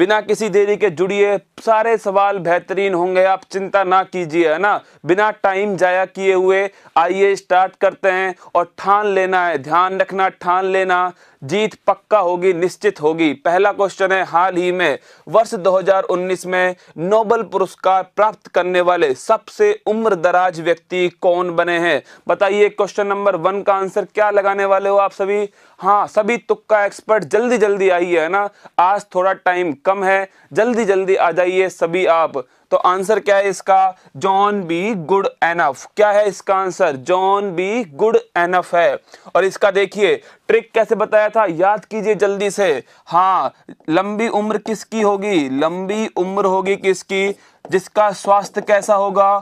बिना किसी देरी के जुड़िए सारे सवाल बेहतरीन होंगे आप चिंता ना कीजिए है ना बिना टाइम जाया किए हुए आइए स्टार्ट करते हैं और ठान लेना है ध्यान रखना ठान लेना जीत पक्का होगी निश्चित होगी पहला क्वेश्चन है हाल ही में वर्ष 2019 में नोबल पुरस्कार प्राप्त करने वाले सबसे उम्र दराज व्यक्ति कौन बने हैं बताइए क्वेश्चन नंबर वन का आंसर क्या लगाने वाले हो आप सभी हाँ सभी तुक्का एक्सपर्ट जल्दी जल्दी आइए है ना आज थोड़ा टाइम कम है जल्दी जल्दी आ जाइए सभी आप तो आंसर क्या है इसका जॉन बी गुड एनफ क्या है इसका answer John be good enough है और इसका देखिए ट्रिक कैसे बताया था याद कीजिए जल्दी से हाँ लंबी उम्र किसकी होगी लंबी उम्र होगी किसकी जिसका स्वास्थ्य कैसा होगा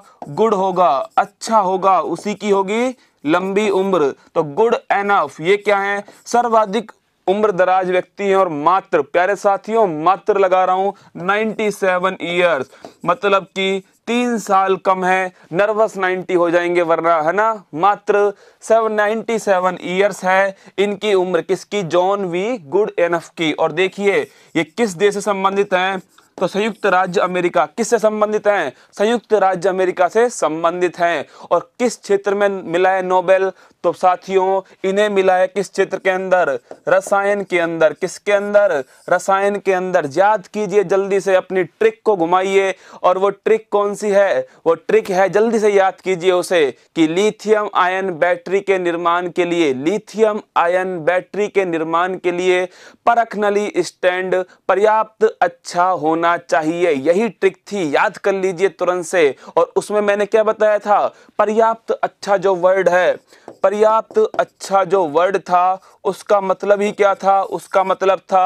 गुड होगा अच्छा होगा उसी की होगी लंबी उम्र तो गुड एनफ ये क्या है सर्वाधिक उम्र दराज व्यक्ति हैं और मात्र प्यारे साथियों मात्र लगा रहा हूं 97 सेवन ईयर्स मतलब कि तीन साल कम है नर्वस 90 हो जाएंगे वरना है ना मात्र 797 ईयर्स है इनकी उम्र किसकी जॉन वी गुड एनफ की और देखिए ये किस देश से संबंधित हैं तो संयुक्त राज्य अमेरिका किससे संबंधित हैं संयुक्त राज्य अमेरिका से संबंधित हैं और किस क्षेत्र में मिला है नोबेल तो साथियों इन्हें मिला है किस चित्र के अंदर रसायन के अंदर किसके अंदर रसायन के अंदर याद कीजिए जल्दी से अपनी ट्रिक को घुमाइए और वो ट्रिक कौन सी है वो ट्रिक है जल्दी से याद कीजिए उसे कि लिथियम आयन बैटरी के निर्माण के लिए लिथियम आयन बैटरी के निर्माण के लिए परख नली स्टैंड पर्याप्त अच्छा होना चाहिए यही ट्रिक थी याद कर लीजिए तुरंत से और उसमें मैंने क्या बताया था पर्याप्त अच्छा जो वर्ड है पर पर्याप्त अच्छा जो वर्ड था उसका मतलब ही क्या था उसका मतलब था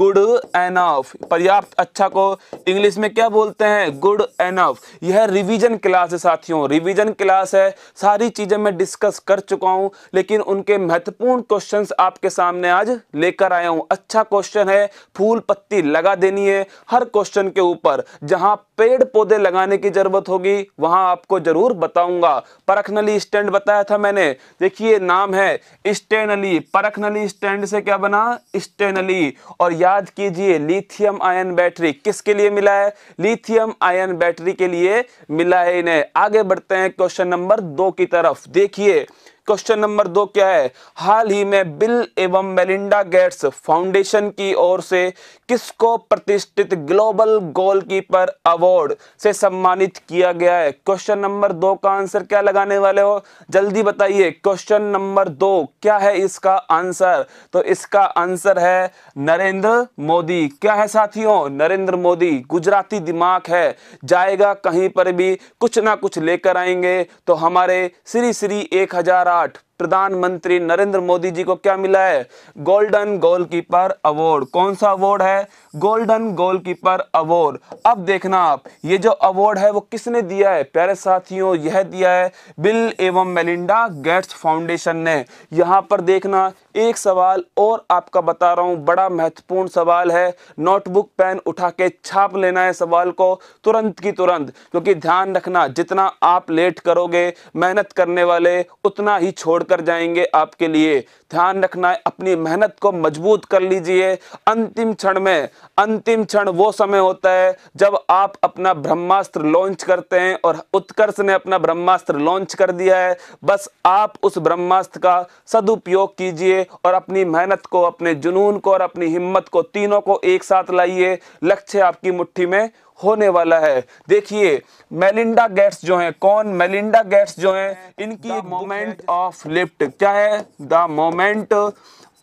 गुड एनफ पर्याप्त अच्छा को इंग्लिश में क्या बोलते हैं गुड एनफ यह रिवीजन क्लास है साथियों रिवीजन क्लास है सारी चीज़ें मैं डिस्कस कर चुका हूं लेकिन उनके महत्वपूर्ण क्वेश्चंस आपके सामने आज लेकर आया हूं अच्छा क्वेश्चन है फूल पत्ती लगा देनी है हर क्वेश्चन के ऊपर जहां पेड़ पौधे लगाने की जरूरत होगी वहां आपको जरूर बताऊंगा परखनली स्टैंड बताया था मैंने देखिए नाम है स्टेनली परखनली स्टैंड से क्या बना स्टेनली और याद कीजिए लिथियम आयन बैटरी किसके लिए मिला है लिथियम आयन बैटरी के लिए मिला है इन्हें आगे बढ़ते हैं क्वेश्चन नंबर दो की तरफ देखिए क्वेश्चन नंबर दो क्या है हाल ही में बिल एवं मेलिंडा गेट्स फाउंडेशन की ओर से किसको प्रतिष्ठित ग्लोबल गोलकीपर अवार्ड से सम्मानित किया गया है क्वेश्चन नंबर दो का आंसर क्या लगाने वाले हो जल्दी बताइए क्वेश्चन नंबर दो क्या है इसका आंसर तो इसका आंसर है नरेंद्र मोदी क्या है साथियों नरेंद्र मोदी गुजराती दिमाग है जाएगा कहीं पर भी कुछ ना कुछ लेकर आएंगे तो हमारे श्री श्री एक हजार आठ प्रधानमंत्री नरेंद्र मोदी जी को क्या मिला है गोल्डन गोलकीपर अवार्ड कौन सा अवार्ड है गोल्डन गोलकीपर अवार्ड अब देखना आप ये जो अवार्ड है वो किसने दिया है प्यारे साथियों यह दिया है बिल एवं मेलिंडा गेट्स फाउंडेशन ने यहाँ पर देखना एक सवाल और आपका बता रहा हूँ बड़ा महत्वपूर्ण सवाल है नोटबुक पेन उठा के छाप लेना है सवाल को तुरंत की तुरंत क्योंकि ध्यान रखना जितना आप लेट करोगे मेहनत करने वाले उतना ही छोड़ कर जाएंगे आपके लिए ध्यान रखना है अपनी मेहनत को मजबूत कर लीजिए अंतिम क्षण में अंतिम क्षण वो समय होता है जब आप अपना ब्रह्मास्त्र लॉन्च करते हैं और उत्कर्ष ने अपना ब्रह्मास्त्र लॉन्च कर दिया है बस आप उस ब्रह्मास्त्र का सदुपयोग कीजिए और अपनी मेहनत को अपने जुनून को और अपनी हिम्मत को तीनों को एक साथ लाइए लक्ष्य आपकी मुट्ठी में होने वाला है देखिए मेलिंडा गेट्स जो हैं कौन मेलिंडा गेट्स जो हैं इनकी मोमेंट ऑफ लिफ्ट क्या है द मोमेंट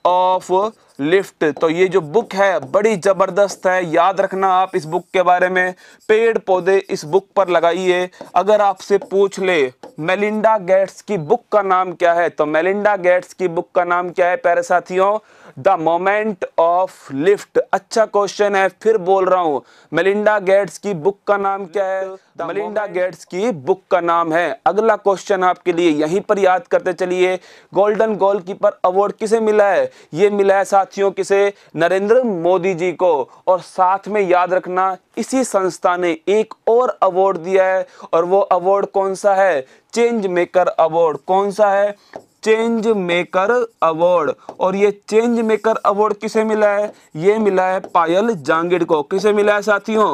ऑफ लिफ्ट तो ये जो बुक है बड़ी ज़बरदस्त है याद रखना आप इस बुक के बारे में पेड़ पौधे इस बुक पर लगाइए अगर आपसे पूछ ले मेलिंडा गेट्स की बुक का नाम क्या है तो मेलिंडा गेट्स की बुक का नाम क्या है प्यारे साथियों द मोमेंट ऑफ लिफ्ट अच्छा क्वेश्चन है फिर बोल रहा हूं मेलिंडा गेट्स की बुक का नाम क्या है मेलिंडा गेट्स की बुक का नाम है अगला क्वेश्चन आपके लिए यहीं पर याद करते चलिए गोल्डन गोलकीपर अवार्ड किसे मिला है ये मिला है साथियों किसे नरेंद्र मोदी जी को और साथ में याद रखना इसी संस्था ने एक और अवार्ड दिया है और वो अवार्ड कौन सा है चेंज मेकर अवार्ड कौन सा है चेंज मेकर अवार्ड और ये चेंज मेकर अवार्ड किसे मिला है ये मिला है पायल जांगिड को किसे मिला है साथियों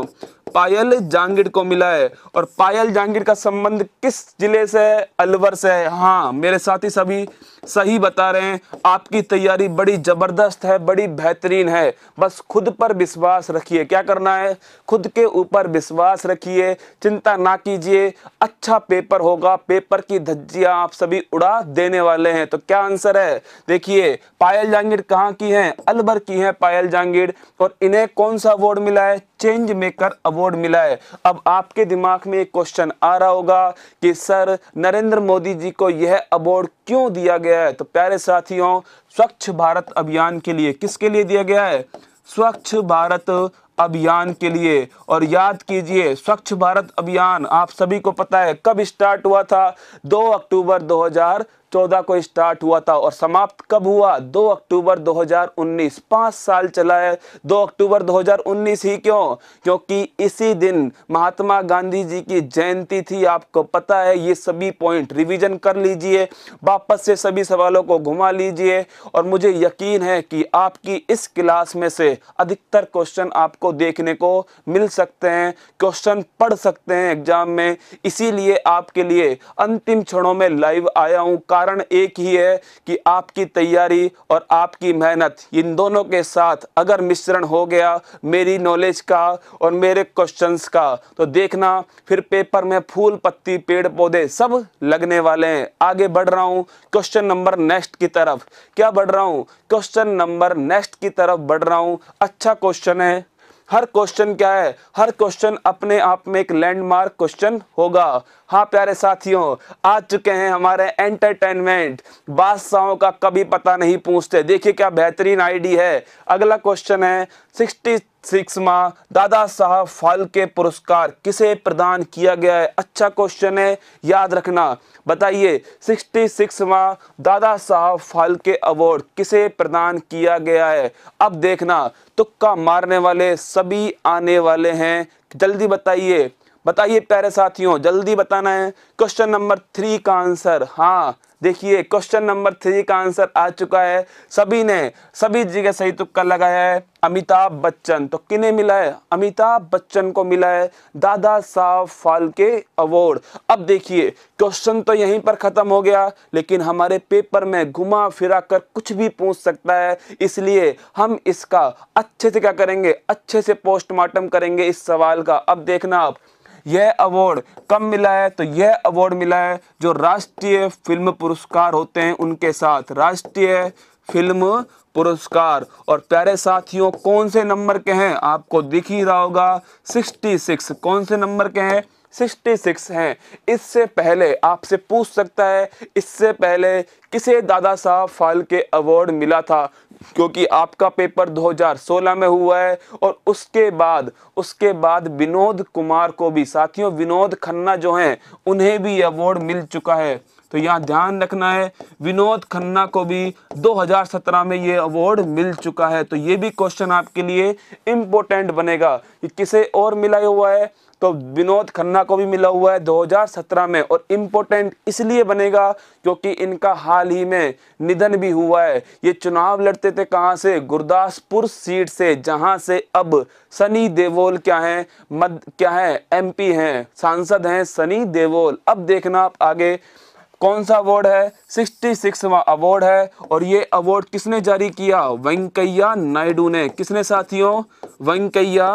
पायल जांगिर को मिला है और पायल जांगिर का संबंध किस जिले से है अलवर से है हाँ मेरे साथी सभी सही बता रहे हैं आपकी तैयारी बड़ी ज़बरदस्त है बड़ी बेहतरीन है बस खुद पर विश्वास रखिए क्या करना है खुद के ऊपर विश्वास रखिए चिंता ना कीजिए अच्छा पेपर होगा पेपर की धज्जियां आप सभी उड़ा देने वाले हैं तो क्या आंसर है देखिए पायल जांगिर कहाँ की है अलवर की है पायल जांगिर और इन्हें कौन सा अवार्ड मिला है चेंज मेकर अवार्ड मिला है अब आपके दिमाग में एक क्वेश्चन आ रहा होगा कि सर नरेंद्र मोदी जी को यह अवार्ड क्यों दिया गया है तो प्यारे साथियों स्वच्छ भारत अभियान के लिए किसके लिए दिया गया है स्वच्छ भारत अभियान के लिए और याद कीजिए स्वच्छ भारत अभियान आप सभी को पता है कब स्टार्ट हुआ था 2 अक्टूबर 2014 को स्टार्ट हुआ था और समाप्त कब हुआ 2 अक्टूबर 2019 पांच साल चला है 2 अक्टूबर 2019 ही क्यों क्योंकि इसी दिन महात्मा गांधी जी की जयंती थी आपको पता है ये सभी पॉइंट रिवीजन कर लीजिए वापस से सभी सवालों को घुमा लीजिए और मुझे यकीन है कि आपकी इस क्लास में से अधिकतर क्वेश्चन आपको देखने को मिल सकते हैं क्वेश्चन पढ़ सकते हैं एग्जाम में इसीलिए आपके लिए अंतिम क्षणों में लाइव आया हूँ कारण एक ही है कि आपकी तैयारी और आपकी मेहनत इन दोनों के साथ अगर मिश्रण हो गया मेरी नॉलेज का और मेरे क्वेश्चंस का तो देखना फिर पेपर में फूल पत्ती पेड़ पौधे सब लगने वाले हैं आगे बढ़ रहा हूँ क्वेश्चन नंबर नेक्स्ट की तरफ क्या बढ़ रहा हूँ क्वेश्चन नंबर नेक्स्ट की तरफ बढ़ रहा हूँ अच्छा क्वेश्चन है हर क्वेश्चन क्या है हर क्वेश्चन अपने आप में एक लैंडमार्क क्वेश्चन होगा हाँ प्यारे साथियों आ चुके हैं हमारे एंटरटेनमेंट बादशाहों का कभी पता नहीं पूछते देखिए क्या बेहतरीन आईडी है अगला क्वेश्चन है सिक्सटी सिक्समा दादा साहब फालके पुरस्कार किसे प्रदान किया गया है अच्छा क्वेश्चन है याद रखना बताइए सिक्सटी सिक्समा दादा साहब फालके अवार्ड किसे प्रदान किया गया है अब देखना तुक्का मारने वाले सभी आने वाले हैं जल्दी बताइए बताइए प्यारे साथियों जल्दी बताना है क्वेश्चन नंबर थ्री का आंसर हाँ देखिए क्वेश्चन नंबर थ्री का आंसर आ चुका है सभी ने सभी जगह सही तुक्का लगाया है अमिताभ बच्चन तो किन्हें मिला है अमिताभ बच्चन को मिला है दादा साहब फालके अवार्ड अब देखिए क्वेश्चन तो यहीं पर ख़त्म हो गया लेकिन हमारे पेपर में घुमा फिरा कर कुछ भी पूछ सकता है इसलिए हम इसका अच्छे से क्या करेंगे अच्छे से पोस्टमार्टम करेंगे इस सवाल का अब देखना आप यह अवार्ड कब मिला है तो यह अवार्ड मिला है जो राष्ट्रीय फिल्म पुरस्कार होते हैं उनके साथ राष्ट्रीय फिल्म पुरस्कार और प्यारे साथियों कौन से नंबर के हैं आपको दिख ही रहा होगा 66 कौन से नंबर के हैं 66 हैं इससे पहले आपसे पूछ सकता है इससे पहले किसे दादा साहब फाल्के अवार्ड मिला था क्योंकि आपका पेपर 2016 में हुआ है और उसके बाद उसके बाद विनोद कुमार को भी साथियों विनोद खन्ना जो हैं उन्हें भी अवार्ड मिल चुका है तो यहाँ ध्यान रखना है विनोद खन्ना को भी 2017 में ये अवार्ड मिल चुका है तो ये भी क्वेश्चन आपके लिए इम्पोर्टेंट बनेगा कि किसे और मिला हुआ है तो विनोद खन्ना को भी मिला हुआ है 2017 में और इम्पोर्टेंट इसलिए बनेगा क्योंकि इनका हाल ही में निधन भी हुआ है ये चुनाव लड़ते थे कहाँ से गुरदासपुर सीट से जहाँ से अब सनी देवोल क्या है मद क्या है एमपी हैं सांसद हैं सनी देवोल अब देखना आप आगे कौन सा अवार्ड है सिक्सटी सिक्सवा अवार्ड है और ये अवार्ड किसने जारी किया वेंकैया नायडू ने किसने साथियों वेंकैया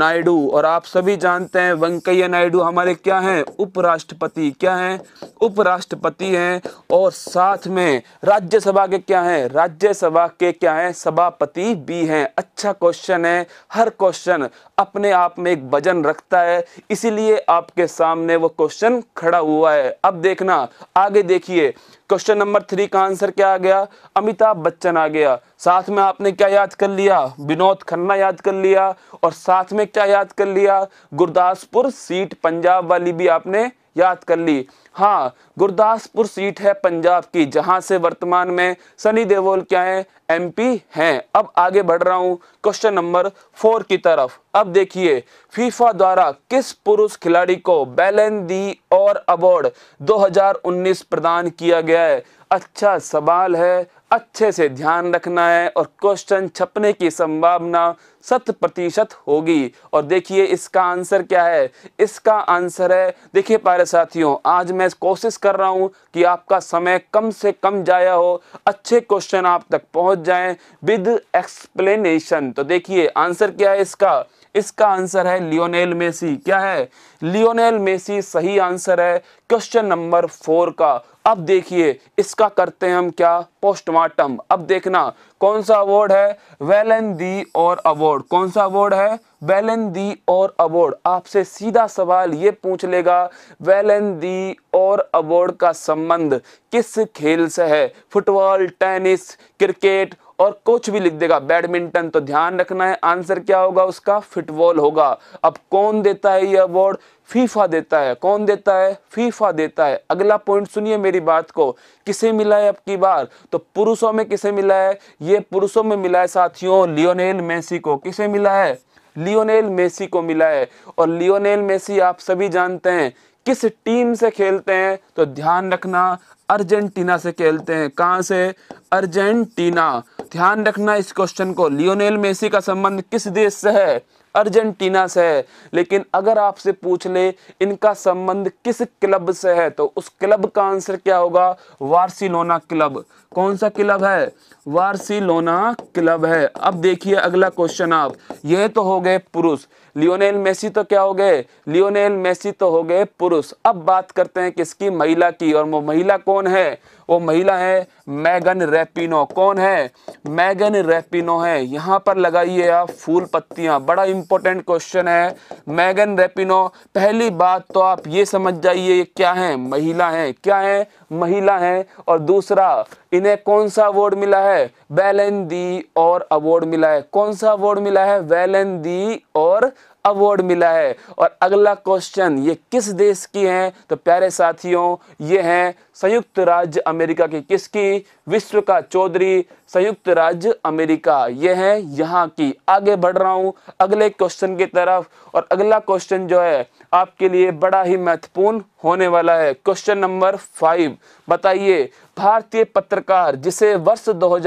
नायडू और आप सभी जानते हैं वेंकैया नायडू हमारे क्या हैं उपराष्ट्रपति क्या हैं उपराष्ट्रपति हैं और साथ में राज्यसभा के क्या हैं राज्यसभा के क्या हैं सभापति भी हैं अच्छा क्वेश्चन है हर क्वेश्चन अपने आप में एक वजन रखता है इसीलिए आपके सामने वो क्वेश्चन खड़ा हुआ है अब देखना आगे आगे देखिए क्वेश्चन नंबर थ्री का आंसर क्या आ गया अमिताभ बच्चन आ गया साथ में आपने क्या याद कर लिया विनोद खन्ना याद कर लिया और साथ में क्या याद कर लिया गुरदासपुर सीट पंजाब वाली भी आपने याद कर ली हाँ गुरदासपुर सीट है पंजाब की जहां से वर्तमान में सनी देवल क्या है एमपी हैं अब आगे बढ़ रहा हूं क्वेश्चन नंबर फोर की तरफ अब देखिए फीफा द्वारा किस पुरुष खिलाड़ी को बैलन दी और अवार्ड 2019 प्रदान किया गया है अच्छा सवाल है अच्छे से ध्यान रखना है और क्वेश्चन छपने की संभावना शत प्रतिशत होगी और देखिए इसका आंसर क्या है इसका आंसर है देखिए प्यारे साथियों आज मैं कोशिश कर रहा हूँ कि आपका समय कम से कम जाया हो अच्छे क्वेश्चन आप तक पहुँच जाए विद एक्सप्लेनेशन तो देखिए आंसर क्या है इसका इसका आंसर है लियोनेल मेसी क्या है लियोनेल मेसी सही आंसर है क्वेश्चन नंबर फोर का अब देखिए इसका करते हैं हम क्या पोस्टमार्टम अब देखना कौन सा अवार्ड है वेलन दी और अवार्ड कौन सा अवार्ड है वेलन दी और अवार्ड आपसे सीधा सवाल ये पूछ लेगा वेलन दी और अवार्ड का संबंध किस खेल से है फुटबॉल टेनिस क्रिकेट और कुछ भी लिख देगा बैडमिंटन तो ध्यान रखना है आंसर क्या होगा उसका फुटबॉल होगा अब कौन देता है ये अवार्ड फीफा देता है कौन देता है फीफा देता है अगला पॉइंट सुनिए मेरी बात को किसे मिला है अब की बार तो पुरुषों में किसे मिला है ये पुरुषों में मिला है साथियों लियोनेल मेसी को किसे मिला है लियोनेल मेसी को मिला है और लियोनेल मेसी आप सभी जानते हैं किस टीम से खेलते हैं तो ध्यान रखना अर्जेंटीना से खेलते हैं कहाँ से अर्जेंटीना ध्यान रखना इस क्वेश्चन को लियोनेल मेसी का संबंध किस देश से है अर्जेंटीना से है लेकिन अगर आपसे पूछ ले इनका संबंध किस क्लब से है तो उस क्लब का आंसर क्या होगा वार्सिलोना क्लब कौन सा क्लब है वार्सिलोना क्लब है अब देखिए अगला क्वेश्चन आप यह तो हो गए पुरुष लियोनेल मेसी तो क्या हो गए लियोनेल मेसी तो हो गए पुरुष अब बात करते हैं किसकी महिला की और वो महिला कौन है वो महिला है मैगन रेपिनो कौन है मैगन रेपिनो है यहाँ पर लगाइए आप फूल पत्तियाँ बड़ा इंपॉर्टेंट क्वेश्चन है मैगन रेपिनो पहली बात तो आप ये समझ जाइए क्या है महिला है क्या है महिला है और दूसरा इन्हें कौन सा अवार्ड मिला है वेलन दी और अवार्ड मिला है कौन सा अवार्ड मिला है वेलन दी और अवार्ड मिला है और अगला क्वेश्चन ये किस देश की है तो प्यारे साथियों ये हैं संयुक्त राज्य अमेरिका की किसकी विश्व का चौधरी संयुक्त राज्य अमेरिका ये है यहाँ की आगे बढ़ रहा हूँ अगले क्वेश्चन की तरफ और अगला क्वेश्चन जो है आपके लिए बड़ा ही महत्वपूर्ण होने वाला है क्वेश्चन नंबर फाइव बताइए भारतीय पत्रकार जिसे वर्ष दो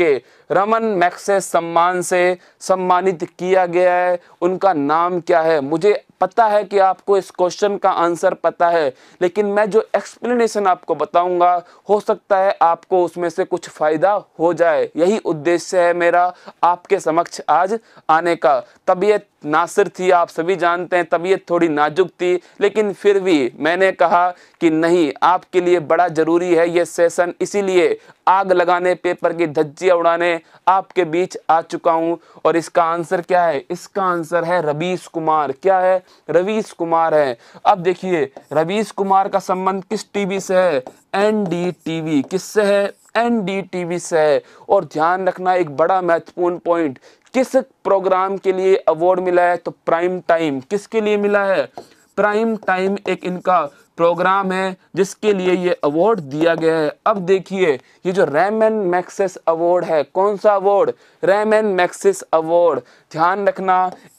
के रमन मैक्सेस सम्मान से सम्मानित किया गया है उनका नाम क्या है मुझे पता है कि आपको इस क्वेश्चन का आंसर पता है लेकिन मैं जो एक्सप्लेनेशन आपको बताऊंगा हो सकता है आपको उसमें से कुछ फ़ायदा हो जाए यही उद्देश्य है मेरा आपके समक्ष आज आने का तबीयत नासिर थी आप सभी जानते हैं तबीयत थोड़ी नाजुक थी लेकिन फिर भी मैंने कहा कि नहीं आपके लिए बड़ा ज़रूरी है ये सेशन इसीलिए आग लगाने पेपर की धज्जियाँ उड़ाने आपके बीच आ चुका हूँ और इसका आंसर क्या है इसका आंसर है रबीश कुमार क्या है रवीश कुमार है अब देखिए रवीश कुमार का संबंध किस टीवी से है एनडीटीवी किससे है एनडीटीवी से है और ध्यान रखना एक बड़ा महत्वपूर्ण पॉइंट किस प्रोग्राम के लिए अवार्ड मिला है तो प्राइम टाइम किसके लिए मिला है प्राइम टाइम एक इनका प्रोग्राम है जिसके लिए ये अवार्ड दिया गया है अब देखिए ये जो रैम एंड मैक्सिस अवार्ड है कौन सा अवार्ड रैम एंड मैक्सिस अवार्ड ध्यान रखना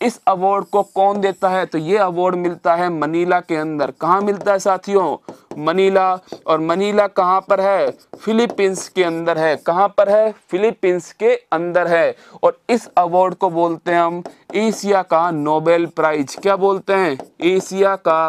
इस अवार्ड को कौन देता है तो ये अवार्ड मिलता है मनीला के अंदर कहाँ मिलता है साथियों मनीला और मनीला कहाँ पर है फिलीपींस के अंदर है कहाँ पर है फिलीपींस के अंदर है और इस अवार्ड को बोलते हैं हम एशिया का नोबेल प्राइज क्या बोलते हैं एशिया का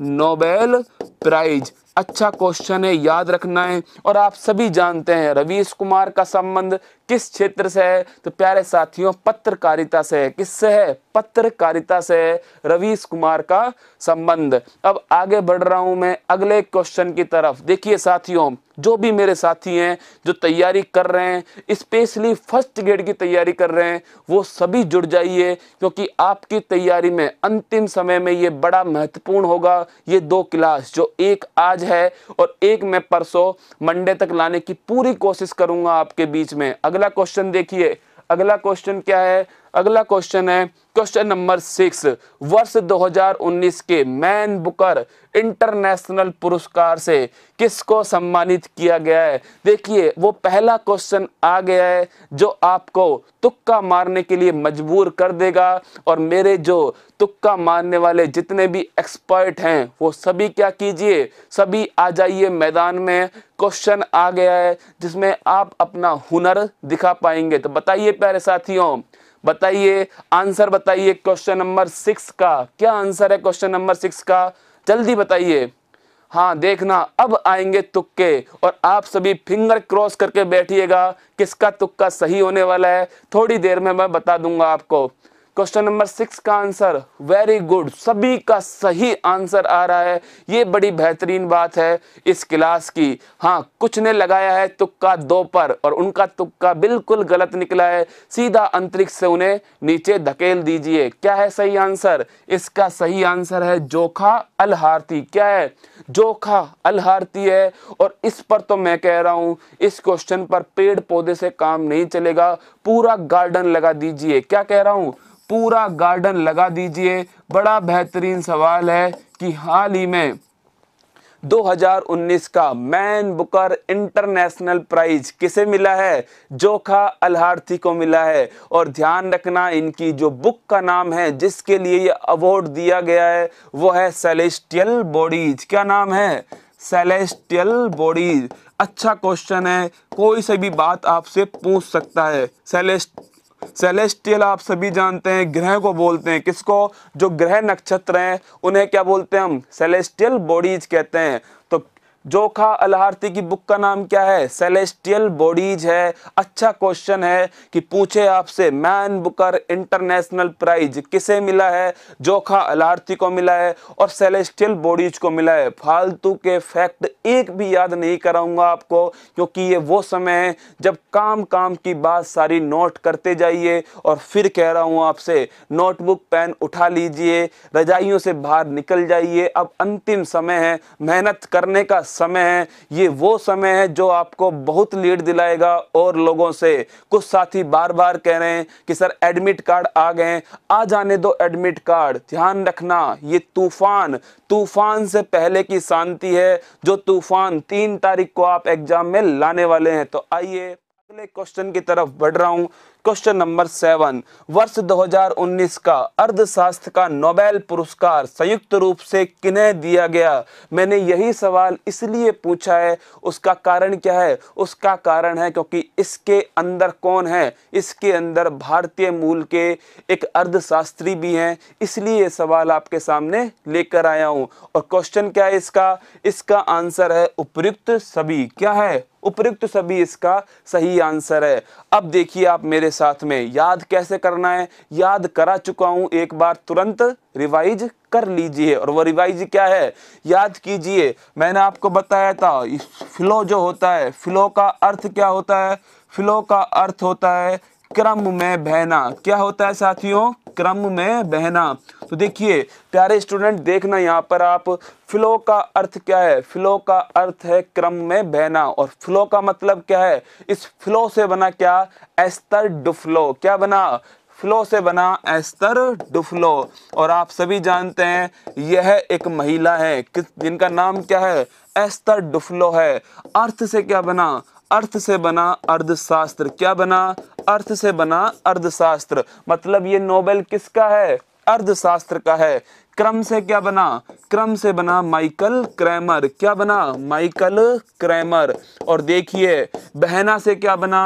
नोबेल प्राइज अच्छा क्वेश्चन है याद रखना है और आप सभी जानते हैं रवीश कुमार का संबंध किस क्षेत्र से है तो प्यारे साथियों पत्रकारिता से है किससे है पत्रकारिता से है रवीश कुमार का संबंध अब आगे बढ़ रहा हूं मैं अगले क्वेश्चन की तरफ देखिए साथियों जो भी मेरे साथी हैं जो तैयारी कर रहे हैं स्पेशली फर्स्ट ग्रेड की तैयारी कर रहे हैं वो सभी जुड़ जाइए क्योंकि आपकी तैयारी में अंतिम समय में ये बड़ा महत्वपूर्ण होगा ये दो क्लास जो एक आज है और एक मैं परसों मंडे तक लाने की पूरी कोशिश करूंगा आपके बीच में अगला क्वेश्चन देखिए अगला क्वेश्चन क्या है अगला क्वेश्चन है क्वेश्चन नंबर सिक्स वर्ष 2019 के मैन बुकर इंटरनेशनल पुरस्कार से किसको सम्मानित किया गया है देखिए वो पहला क्वेश्चन आ गया है जो आपको तुक्का मारने के लिए मजबूर कर देगा और मेरे जो तुक्का मारने वाले जितने भी एक्सपर्ट हैं वो सभी क्या कीजिए सभी आ जाइए मैदान में क्वेश्चन आ गया है जिसमें आप अपना हुनर दिखा पाएंगे तो बताइए प्यारे साथियों बताइए आंसर बताइए क्वेश्चन नंबर सिक्स का क्या आंसर है क्वेश्चन नंबर सिक्स का जल्दी बताइए हाँ देखना अब आएंगे तुक्के और आप सभी फिंगर क्रॉस करके बैठिएगा किसका तुक्का सही होने वाला है थोड़ी देर में मैं बता दूंगा आपको क्वेश्चन नंबर सिक्स का आंसर वेरी गुड सभी का सही आंसर आ रहा है ये बड़ी बेहतरीन बात है इस क्लास की हाँ कुछ ने लगाया है तुक्का दो पर और उनका तुक्का बिल्कुल गलत निकला है सीधा अंतरिक्ष से उन्हें नीचे धकेल दीजिए क्या है सही आंसर इसका सही आंसर है जोखा अलहारती क्या है जोखा अलहारती है और इस पर तो मैं कह रहा हूँ इस क्वेश्चन पर पेड़ पौधे से काम नहीं चलेगा पूरा गार्डन लगा दीजिए क्या कह रहा हूँ पूरा गार्डन लगा दीजिए बड़ा बेहतरीन सवाल है कि हाल ही में 2019 का मैन बुकर इंटरनेशनल प्राइज किसे मिला है जोखा अलहार्थी को मिला है और ध्यान रखना इनकी जो बुक का नाम है जिसके लिए ये अवार्ड दिया गया है वो है सेलेस्टियल बॉडीज क्या नाम है सेलेस्टियल बॉडीज अच्छा क्वेश्चन है कोई से भी बात आपसे पूछ सकता है सेलेस्ट सेलेस्टियल आप सभी जानते हैं ग्रह को बोलते हैं किसको जो ग्रह नक्षत्र हैं उन्हें क्या बोलते हैं हम सेलेस्टियल बॉडीज कहते हैं जोखा अलहारती की बुक का नाम क्या है सेलेस्टियल बॉडीज है अच्छा क्वेश्चन है कि पूछे आपसे मैन बुकर इंटरनेशनल प्राइज किसे मिला है जोखा अलहारती को मिला है और सेलेस्टियल बॉडीज को मिला है फालतू के फैक्ट एक भी याद नहीं कराऊंगा आपको क्योंकि ये वो समय है जब काम काम की बात सारी नोट करते जाइए और फिर कह रहा हूँ आपसे नोटबुक पेन उठा लीजिए रजाइयों से बाहर निकल जाइए अब अंतिम समय है मेहनत करने का समय है ये वो समय है जो आपको बहुत लीड दिलाएगा और लोगों से कुछ साथी बार बार कह रहे हैं कि सर एडमिट कार्ड आ गए आ जाने दो एडमिट कार्ड ध्यान रखना ये तूफान तूफान से पहले की शांति है जो तूफान तीन तारीख को आप एग्जाम में लाने वाले हैं तो आइए अगले क्वेश्चन की तरफ बढ़ रहा हूं क्वेश्चन नंबर सेवन वर्ष 2019 का अर्थशास्त्र का नोबेल पुरस्कार संयुक्त रूप से किन्हें दिया गया मैंने यही सवाल इसलिए पूछा है उसका कारण क्या है उसका कारण है क्योंकि इसके अंदर कौन है इसके अंदर भारतीय मूल के एक अर्थशास्त्री भी हैं इसलिए ये सवाल आपके सामने लेकर आया हूँ और क्वेश्चन क्या है इसका इसका आंसर है उपयुक्त सभी क्या है उपयुक्त सभी इसका सही आंसर है अब देखिए आप मेरे साथ में याद कैसे करना है याद करा चुका हूं एक बार तुरंत रिवाइज कर लीजिए और वो रिवाइज क्या है याद कीजिए मैंने आपको बताया था फ्लो जो होता है फ्लो का अर्थ क्या होता है फ्लो का अर्थ होता है क्रम में बहना क्या होता है साथियों क्रम में बहना तो देखिए प्यारे स्टूडेंट देखना यहाँ पर आप फ्लो का अर्थ क्या है फ्लो का अर्थ है क्रम में बहना और फ्लो का मतलब क्या है इस फ्लो से बना क्या एस्तर डुफ्लो क्या बना फ्लो से बना एस्तर डुफ्लो और आप सभी जानते हैं यह है एक महिला है किस जिनका नाम क्या है एस्तर डुफ्लो है अर्थ से क्या बना अर्थ से बना अर्थशास्त्र क्या बना अर्थ से बना अर्थशास्त्र मतलब ये नोबेल किसका है अर्थशास्त्र का है क्रम से क्या बना क्रम से बना माइकल क्रैमर क्या बना माइकल क्रैमर और देखिए बहना से क्या बना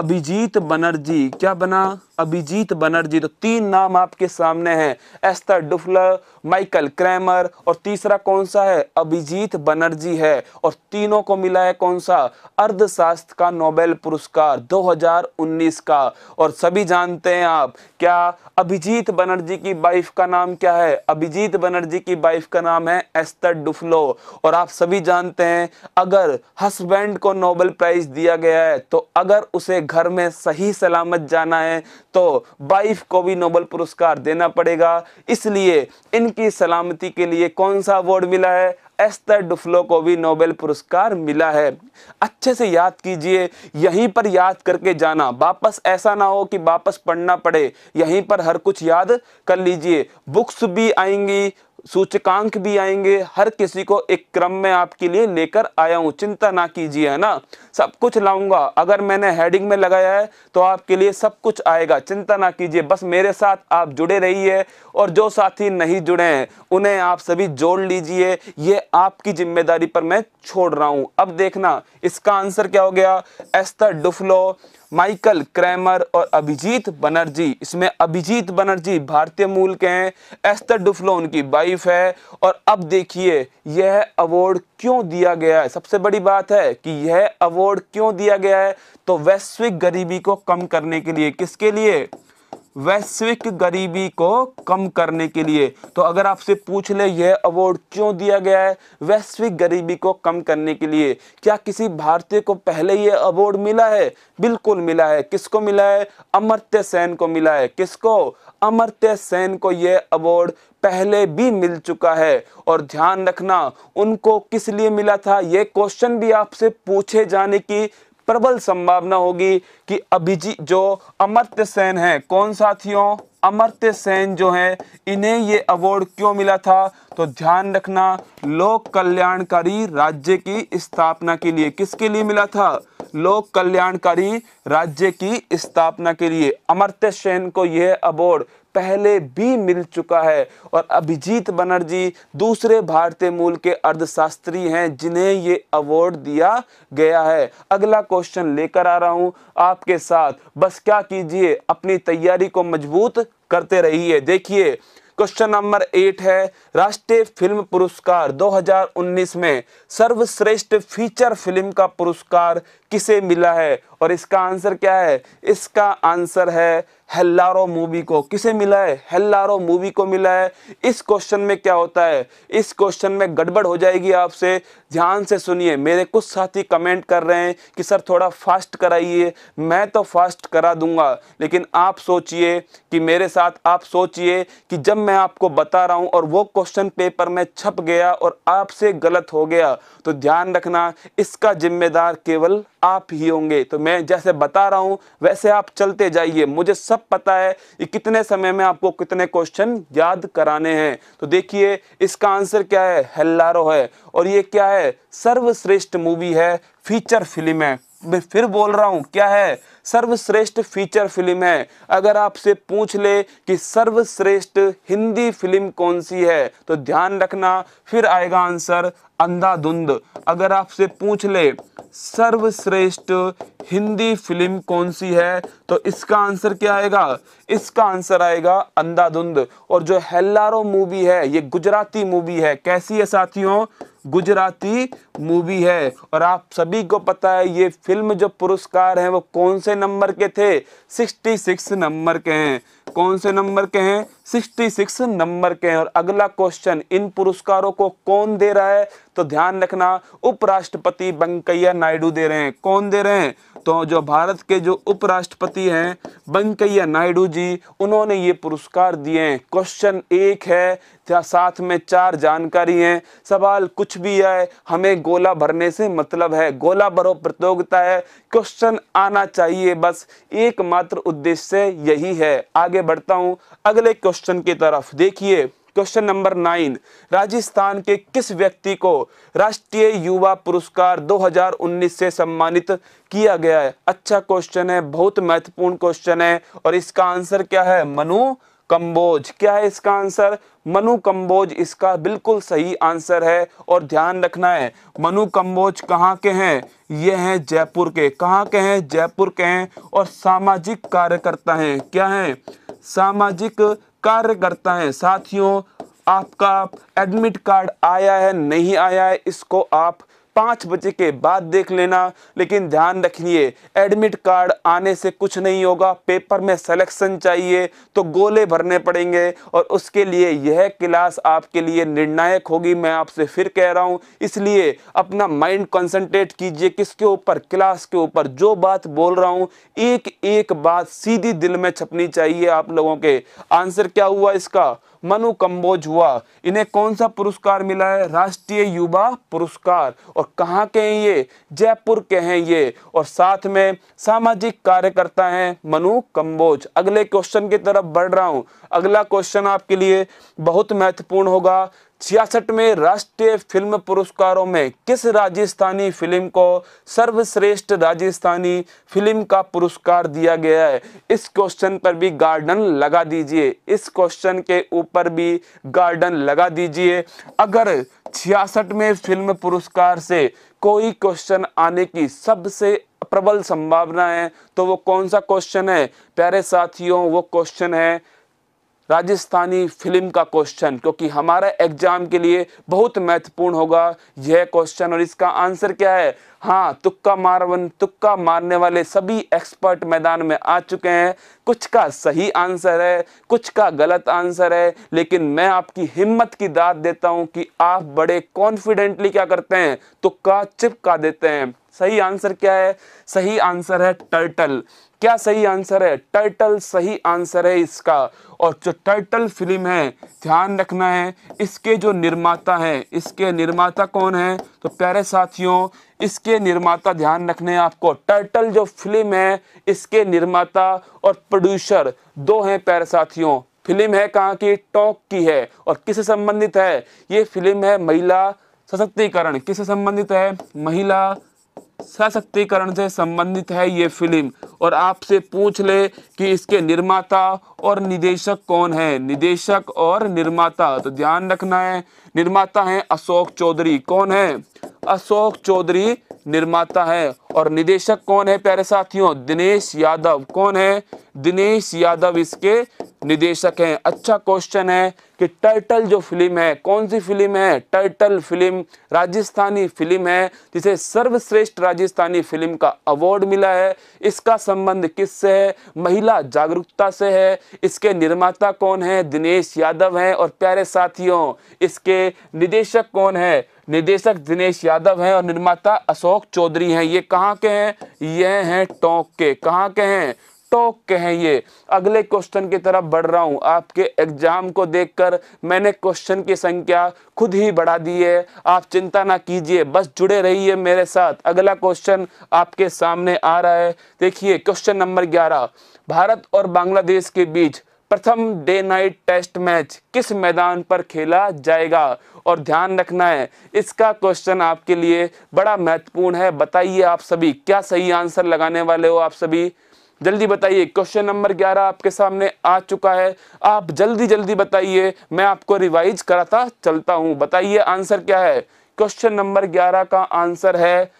अभिजीत बनर्जी क्या बना अभिजीत बनर्जी तो तीन नाम आपके सामने हैं एस्तर डुफलर माइकल क्रैमर और तीसरा कौन सा है अभिजीत बनर्जी है और तीनों को मिला है कौन सा अर्थशास्त्र का नोबेल पुरस्कार 2019 का और सभी जानते हैं आप क्या अभिजीत बनर्जी की वाइफ का नाम क्या है अभिजीत बनर्जी की वाइफ का नाम है एस्तर डुफलो और आप सभी जानते हैं अगर हस्बैंड को नोबेल प्राइज दिया गया है तो अगर उसे घर में सही सलामत जाना है तो वाइफ को भी नोबल पुरस्कार देना पड़ेगा इसलिए इनकी सलामती के लिए कौन सा अवार्ड मिला है एस्तर डुफ्लो को भी नोबेल पुरस्कार मिला है अच्छे से याद कीजिए यहीं पर याद करके जाना वापस ऐसा ना हो कि वापस पढ़ना पड़े यहीं पर हर कुछ याद कर लीजिए बुक्स भी आएंगी सूचकांक भी आएंगे हर किसी को एक क्रम में आपके लिए लेकर आया हूँ चिंता ना कीजिए है ना सब कुछ लाऊंगा अगर मैंने हेडिंग में लगाया है तो आपके लिए सब कुछ आएगा चिंता ना कीजिए बस मेरे साथ आप जुड़े रहिए और जो साथी नहीं जुड़े हैं उन्हें आप सभी जोड़ लीजिए ये आपकी जिम्मेदारी पर मैं छोड़ रहा हूँ अब देखना इसका आंसर क्या हो गया एस्तर डुफलो माइकल क्रैमर और अभिजीत बनर्जी इसमें अभिजीत बनर्जी भारतीय मूल के हैं एस्तर डुफ्लो उनकी वाइफ है और अब देखिए यह अवार्ड क्यों दिया गया है सबसे बड़ी बात है कि यह अवार्ड क्यों दिया गया है तो वैश्विक गरीबी को कम करने के लिए किसके लिए वैश्विक गरीबी को कम करने के लिए तो अगर आपसे पूछ ले यह अवार्ड क्यों दिया गया है वैश्विक गरीबी को कम करने के लिए क्या किसी भारतीय को पहले यह अवार्ड मिला है बिल्कुल मिला है किसको मिला है अमर्त्य सेन को मिला है किसको अमर्त्य सेन को यह अवार्ड पहले भी मिल चुका है और ध्यान रखना उनको किस लिए मिला था यह क्वेश्चन भी आपसे पूछे जाने की प्रबल संभावना होगी कि अभिजीत जो अमर्त्य सेन है कौन साथियों अमर्त्य सेन जो है इन्हें ये अवार्ड क्यों मिला था तो ध्यान रखना लोक कल्याणकारी राज्य की स्थापना के लिए किसके लिए मिला था लोक कल्याणकारी राज्य की स्थापना के लिए अमर्त्य सेन को यह अवार्ड पहले भी मिल चुका है और अभिजीत बनर्जी दूसरे भारतीय मूल के अर्थशास्त्री हैं जिन्हें ये अवार्ड दिया गया है अगला क्वेश्चन लेकर आ रहा हूं आपके साथ बस क्या कीजिए अपनी तैयारी को मजबूत करते रहिए देखिए क्वेश्चन नंबर एट है राष्ट्रीय फिल्म पुरस्कार 2019 में सर्वश्रेष्ठ फीचर फिल्म का पुरस्कार किसे मिला है और इसका आंसर क्या है इसका आंसर है हेल्लारो मूवी को किसे मिला है हेल्लारो मूवी को मिला है इस क्वेश्चन में क्या होता है इस क्वेश्चन में गड़बड़ हो जाएगी आपसे ध्यान से सुनिए मेरे कुछ साथी कमेंट कर रहे हैं कि सर थोड़ा फास्ट कराइए मैं तो फास्ट करा दूंगा लेकिन आप सोचिए कि मेरे साथ आप सोचिए कि जब मैं आपको बता रहा हूँ और वो क्वेश्चन पेपर में छप गया और आपसे गलत हो गया तो ध्यान रखना इसका जिम्मेदार केवल आप ही होंगे तो मैं जैसे बता रहा हूं वैसे आप चलते जाइए मुझे सब पता है कि कितने समय में आपको कितने क्वेश्चन याद कराने हैं तो देखिए इसका आंसर क्या है हेल्लारो है और ये क्या है सर्वश्रेष्ठ मूवी है फीचर फिल्म है मैं फिर बोल रहा हूं क्या है सर्वश्रेष्ठ फीचर फिल्म है अगर आपसे पूछ ले कि सर्वश्रेष्ठ हिंदी फिल्म कौन सी है तो ध्यान रखना फिर आएगा आंसर अंधाधुंध अगर आपसे पूछ ले सर्वश्रेष्ठ हिंदी फिल्म कौन सी है तो इसका आंसर क्या आएगा इसका आंसर आएगा अंधाधुंध और जो हेल्लारो मूवी है ये गुजराती मूवी है कैसी है साथियों गुजराती मूवी है और आप सभी को पता है ये फिल्म जो पुरस्कार है वो कौन से नंबर के थे 66 नंबर के हैं कौन से नंबर के हैं 66 नंबर के हैं और अगला क्वेश्चन इन पुरस्कारों को कौन दे रहा है तो ध्यान रखना उपराष्ट्रपति वेंकैया नायडू दे रहे हैं कौन दे रहे हैं तो जो भारत के जो उपराष्ट्रपति हैं वेंकैया नायडू जी उन्होंने ये पुरस्कार दिए हैं क्वेश्चन एक है या साथ में चार जानकारी हैं सवाल कुछ भी है हमें गोला भरने से मतलब है गोला भरो प्रतियोगिता है क्वेश्चन आना चाहिए बस एकमात्र उद्देश्य यही है आगे बढ़ता हूँ अगले क्वेश्चन क्वेश्चन की तरफ देखिए क्वेश्चन नंबर नाइन राजस्थान के किस व्यक्ति को राष्ट्रीय युवा पुरस्कार 2019 से सम्मानित किया गया है अच्छा क्वेश्चन है बहुत महत्वपूर्ण क्वेश्चन है और इसका आंसर क्या है मनु कंबोज क्या है इसका आंसर मनु कंबोज इसका बिल्कुल सही आंसर है और ध्यान रखना है मनु कंबोज कहाँ के हैं ये हैं जयपुर के कहाँ के हैं जयपुर के हैं और सामाजिक कार्यकर्ता हैं क्या हैं सामाजिक कार्य करता है साथियों आपका एडमिट कार्ड आया है नहीं आया है इसको आप पाँच बजे के बाद देख लेना लेकिन ध्यान रखिए एडमिट कार्ड आने से कुछ नहीं होगा पेपर में सिलेक्शन चाहिए तो गोले भरने पड़ेंगे और उसके लिए यह क्लास आपके लिए निर्णायक होगी मैं आपसे फिर कह रहा हूँ इसलिए अपना माइंड कंसंट्रेट कीजिए किसके ऊपर क्लास के ऊपर जो बात बोल रहा हूँ एक एक बात सीधी दिल में छपनी चाहिए आप लोगों के आंसर क्या हुआ इसका मनु कंबोज हुआ इन्हें कौन सा पुरस्कार मिला है राष्ट्रीय युवा पुरस्कार और कहाँ के हैं ये जयपुर के हैं ये और साथ में सामाजिक कार्यकर्ता हैं मनु कंबोज अगले क्वेश्चन की तरफ बढ़ रहा हूँ अगला क्वेश्चन आपके लिए बहुत महत्वपूर्ण होगा छियासठ में राष्ट्रीय फिल्म पुरस्कारों में किस राजस्थानी फिल्म को सर्वश्रेष्ठ राजस्थानी फिल्म का पुरस्कार दिया गया है इस क्वेश्चन पर भी गार्डन लगा दीजिए इस क्वेश्चन के ऊपर भी गार्डन लगा दीजिए अगर छियासठ में फिल्म पुरस्कार से कोई क्वेश्चन आने की सबसे प्रबल संभावना है तो वो कौन सा क्वेश्चन है प्यारे साथियों वो क्वेश्चन है राजस्थानी फिल्म का क्वेश्चन क्योंकि हमारा एग्जाम के लिए बहुत महत्वपूर्ण होगा यह क्वेश्चन और इसका आंसर क्या है हाँ तुक्का मारवन तुक्का मारने वाले सभी एक्सपर्ट मैदान में आ चुके हैं कुछ का सही आंसर है कुछ का गलत आंसर है लेकिन मैं आपकी हिम्मत की दाद देता हूँ कि आप बड़े कॉन्फिडेंटली क्या करते हैं तुक्का चिपका देते हैं सही आंसर क्या है सही आंसर है टर्टल क्या सही आंसर है टर्टल सही आंसर है इसका और जो टर्टल फिल्म है ध्यान रखना है इसके जो निर्माता हैं इसके निर्माता कौन हैं तो प्यारे साथियों इसके निर्माता ध्यान रखने हैं आपको टर्टल जो फिल्म है इसके निर्माता और प्रोड्यूसर दो हैं प्यारे साथियों फिल्म है कहाँ की टॉक की है और किससे संबंधित है ये फिल्म है महिला सशक्तिकरण किससे संबंधित है महिला सशक्तिकरण से संबंधित है ये फिल्म और आपसे पूछ ले कि इसके निर्माता और निदेशक कौन है निदेशक और निर्माता तो ध्यान रखना है निर्माता है अशोक चौधरी कौन है अशोक चौधरी निर्माता है और निदेशक कौन है प्यारे साथियों दिनेश यादव कौन है दिनेश यादव इसके निदेशक हैं अच्छा क्वेश्चन है कि टर्टल जो फिल्म है कौन सी फिल्म है टर्टल फिल्म राजस्थानी फिल्म है जिसे सर्वश्रेष्ठ राजस्थानी फिल्म का अवार्ड मिला है इसका संबंध किससे है महिला जागरूकता से है इसके निर्माता कौन है दिनेश यादव हैं और प्यारे साथियों इसके निदेशक कौन है निर्देशक दिनेश यादव हैं और निर्माता अशोक चौधरी हैं ये कहाँ के हैं ये हैं टोंक के कहाँ के हैं टोंक के हैं ये अगले क्वेश्चन की तरफ बढ़ रहा हूँ आपके एग्जाम को देखकर मैंने क्वेश्चन की संख्या खुद ही बढ़ा दी है आप चिंता ना कीजिए बस जुड़े रहिए मेरे साथ अगला क्वेश्चन आपके सामने आ रहा है देखिए क्वेश्चन नंबर ग्यारह भारत और बांग्लादेश के बीच प्रथम डे नाइट टेस्ट मैच किस मैदान पर खेला जाएगा और ध्यान रखना है इसका क्वेश्चन आपके लिए बड़ा महत्वपूर्ण है बताइए आप सभी क्या सही आंसर लगाने वाले हो आप सभी जल्दी बताइए क्वेश्चन नंबर ग्यारह आपके सामने आ चुका है आप जल्दी जल्दी बताइए मैं आपको रिवाइज कराता चलता हूं बताइए आंसर क्या है क्वेश्चन नंबर ग्यारह का आंसर है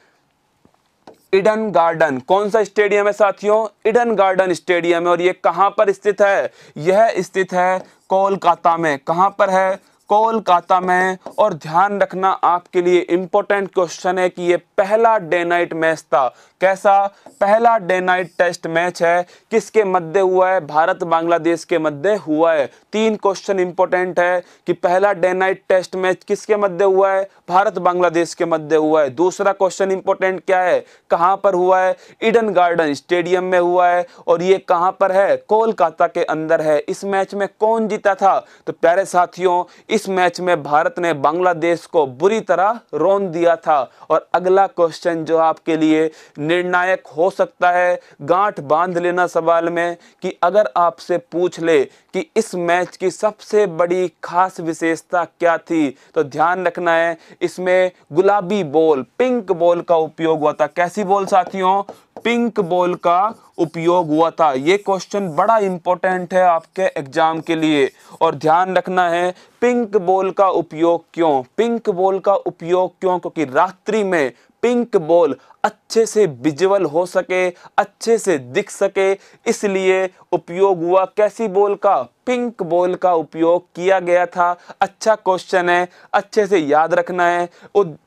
इडन गार्डन कौन सा स्टेडियम है साथियों इडन गार्डन स्टेडियम है और ये कहां पर स्थित है यह स्थित है कोलकाता में कहां पर है कोलकाता में और ध्यान रखना आपके लिए इंपॉर्टेंट क्वेश्चन है कि ये पहला डे नाइट मैच था कैसा पहला डे नाइट टेस्ट मैच है किसके मध्य हुआ है भारत बांग्लादेश के मध्य हुआ है तीन क्वेश्चन इंपॉर्टेंट है कि पहला डे नाइट टेस्ट मैच किसके मध्य हुआ है भारत बांग्लादेश के मध्य हुआ है दूसरा क्वेश्चन इंपॉर्टेंट क्या है कहां पर हुआ है इडन गार्डन स्टेडियम में हुआ है और ये कहां पर है कोलकाता के अंदर है इस मैच में कौन जीता था तो प्यारे साथियों इस मैच में भारत ने बांग्लादेश को बुरी तरह रोन दिया था और अगला क्वेश्चन जो आपके लिए निर्णायक हो सकता है गांठ बांध लेना सवाल में कि अगर आपसे पूछ ले कि इस मैच की सबसे बड़ी खास विशेषता क्या थी तो ध्यान रखना है इसमें गुलाबी बॉल पिंक बॉल का उपयोग हुआ था कैसी बॉल साथियों पिंक बॉल का उपयोग हुआ था ये क्वेश्चन बड़ा इंपॉर्टेंट है आपके एग्जाम के लिए और ध्यान रखना है पिंक बॉल का उपयोग क्यों पिंक बॉल का उपयोग क्यों क्योंकि रात्रि में पिंक बॉल अच्छे से विजुअल हो सके अच्छे से दिख सके इसलिए उपयोग हुआ कैसी बोल का पिंक बॉल का उपयोग किया गया था अच्छा क्वेश्चन है अच्छे से याद रखना है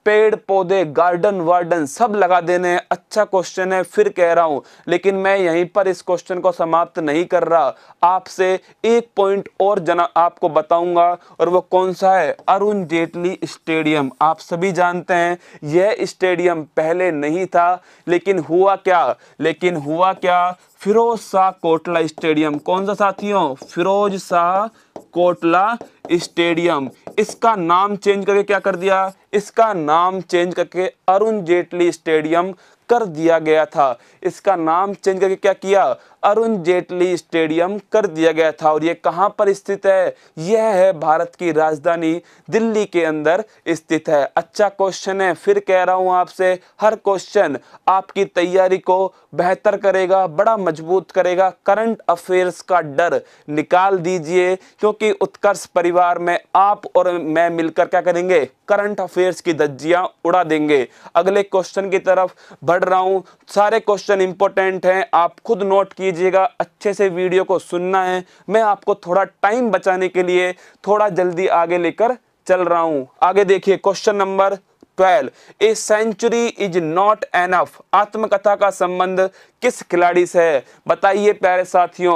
पेड़ पौधे गार्डन वार्डन सब लगा देने हैं अच्छा क्वेश्चन है फिर कह रहा हूँ लेकिन मैं यहीं पर इस क्वेश्चन को समाप्त नहीं कर रहा आपसे एक पॉइंट और जना आपको बताऊंगा और वो कौन सा है अरुण जेटली स्टेडियम आप सभी जानते हैं यह स्टेडियम पहले नहीं था लेकिन हुआ क्या लेकिन हुआ क्या फिरोज शाह कोटला स्टेडियम कौन सा साथियों फिरोज शाह कोटला स्टेडियम इसका नाम चेंज करके क्या कर दिया इसका नाम चेंज करके अरुण जेटली स्टेडियम कर दिया गया था इसका नाम चेंज करके क्या किया अरुण जेटली स्टेडियम कर दिया गया था और ये कहाँ पर स्थित है यह है भारत की राजधानी दिल्ली के अंदर स्थित है अच्छा क्वेश्चन है फिर कह रहा हूँ आपसे हर क्वेश्चन आपकी तैयारी को बेहतर करेगा बड़ा मजबूत करेगा करंट अफेयर्स का डर निकाल दीजिए क्योंकि उत्कर्ष परिवार में आप और मैं मिलकर क्या करेंगे करंट अफेयर्स की धज्जियाँ उड़ा देंगे अगले क्वेश्चन की तरफ बढ़ रहा हूँ सारे क्वेश्चन इंपॉर्टेंट हैं आप खुद नोट किए कीजिएगा अच्छे से वीडियो को सुनना है मैं आपको थोड़ा टाइम बचाने के लिए थोड़ा जल्दी आगे लेकर चल रहा हूं आगे देखिए question number twelve a century is not enough आत्मकथा का संबंध किस खिलाड़ी से है बताइए प्यारे साथियों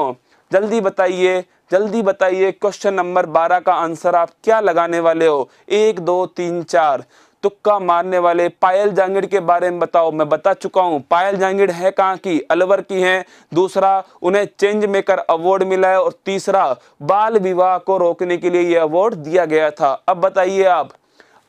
जल्दी बताइए जल्दी बताइए क्वेश्चन नंबर 12 का आंसर आप क्या लगाने वाले हो एक दो तीन चार तुक्का मारने वाले पायल जांगिड़ के बारे में बताओ मैं बता चुका हूँ पायल जांगिड़ है कहाँ की अलवर की हैं दूसरा उन्हें चेंज मेकर अवार्ड मिला है और तीसरा बाल विवाह को रोकने के लिए यह अवार्ड दिया गया था अब बताइए आप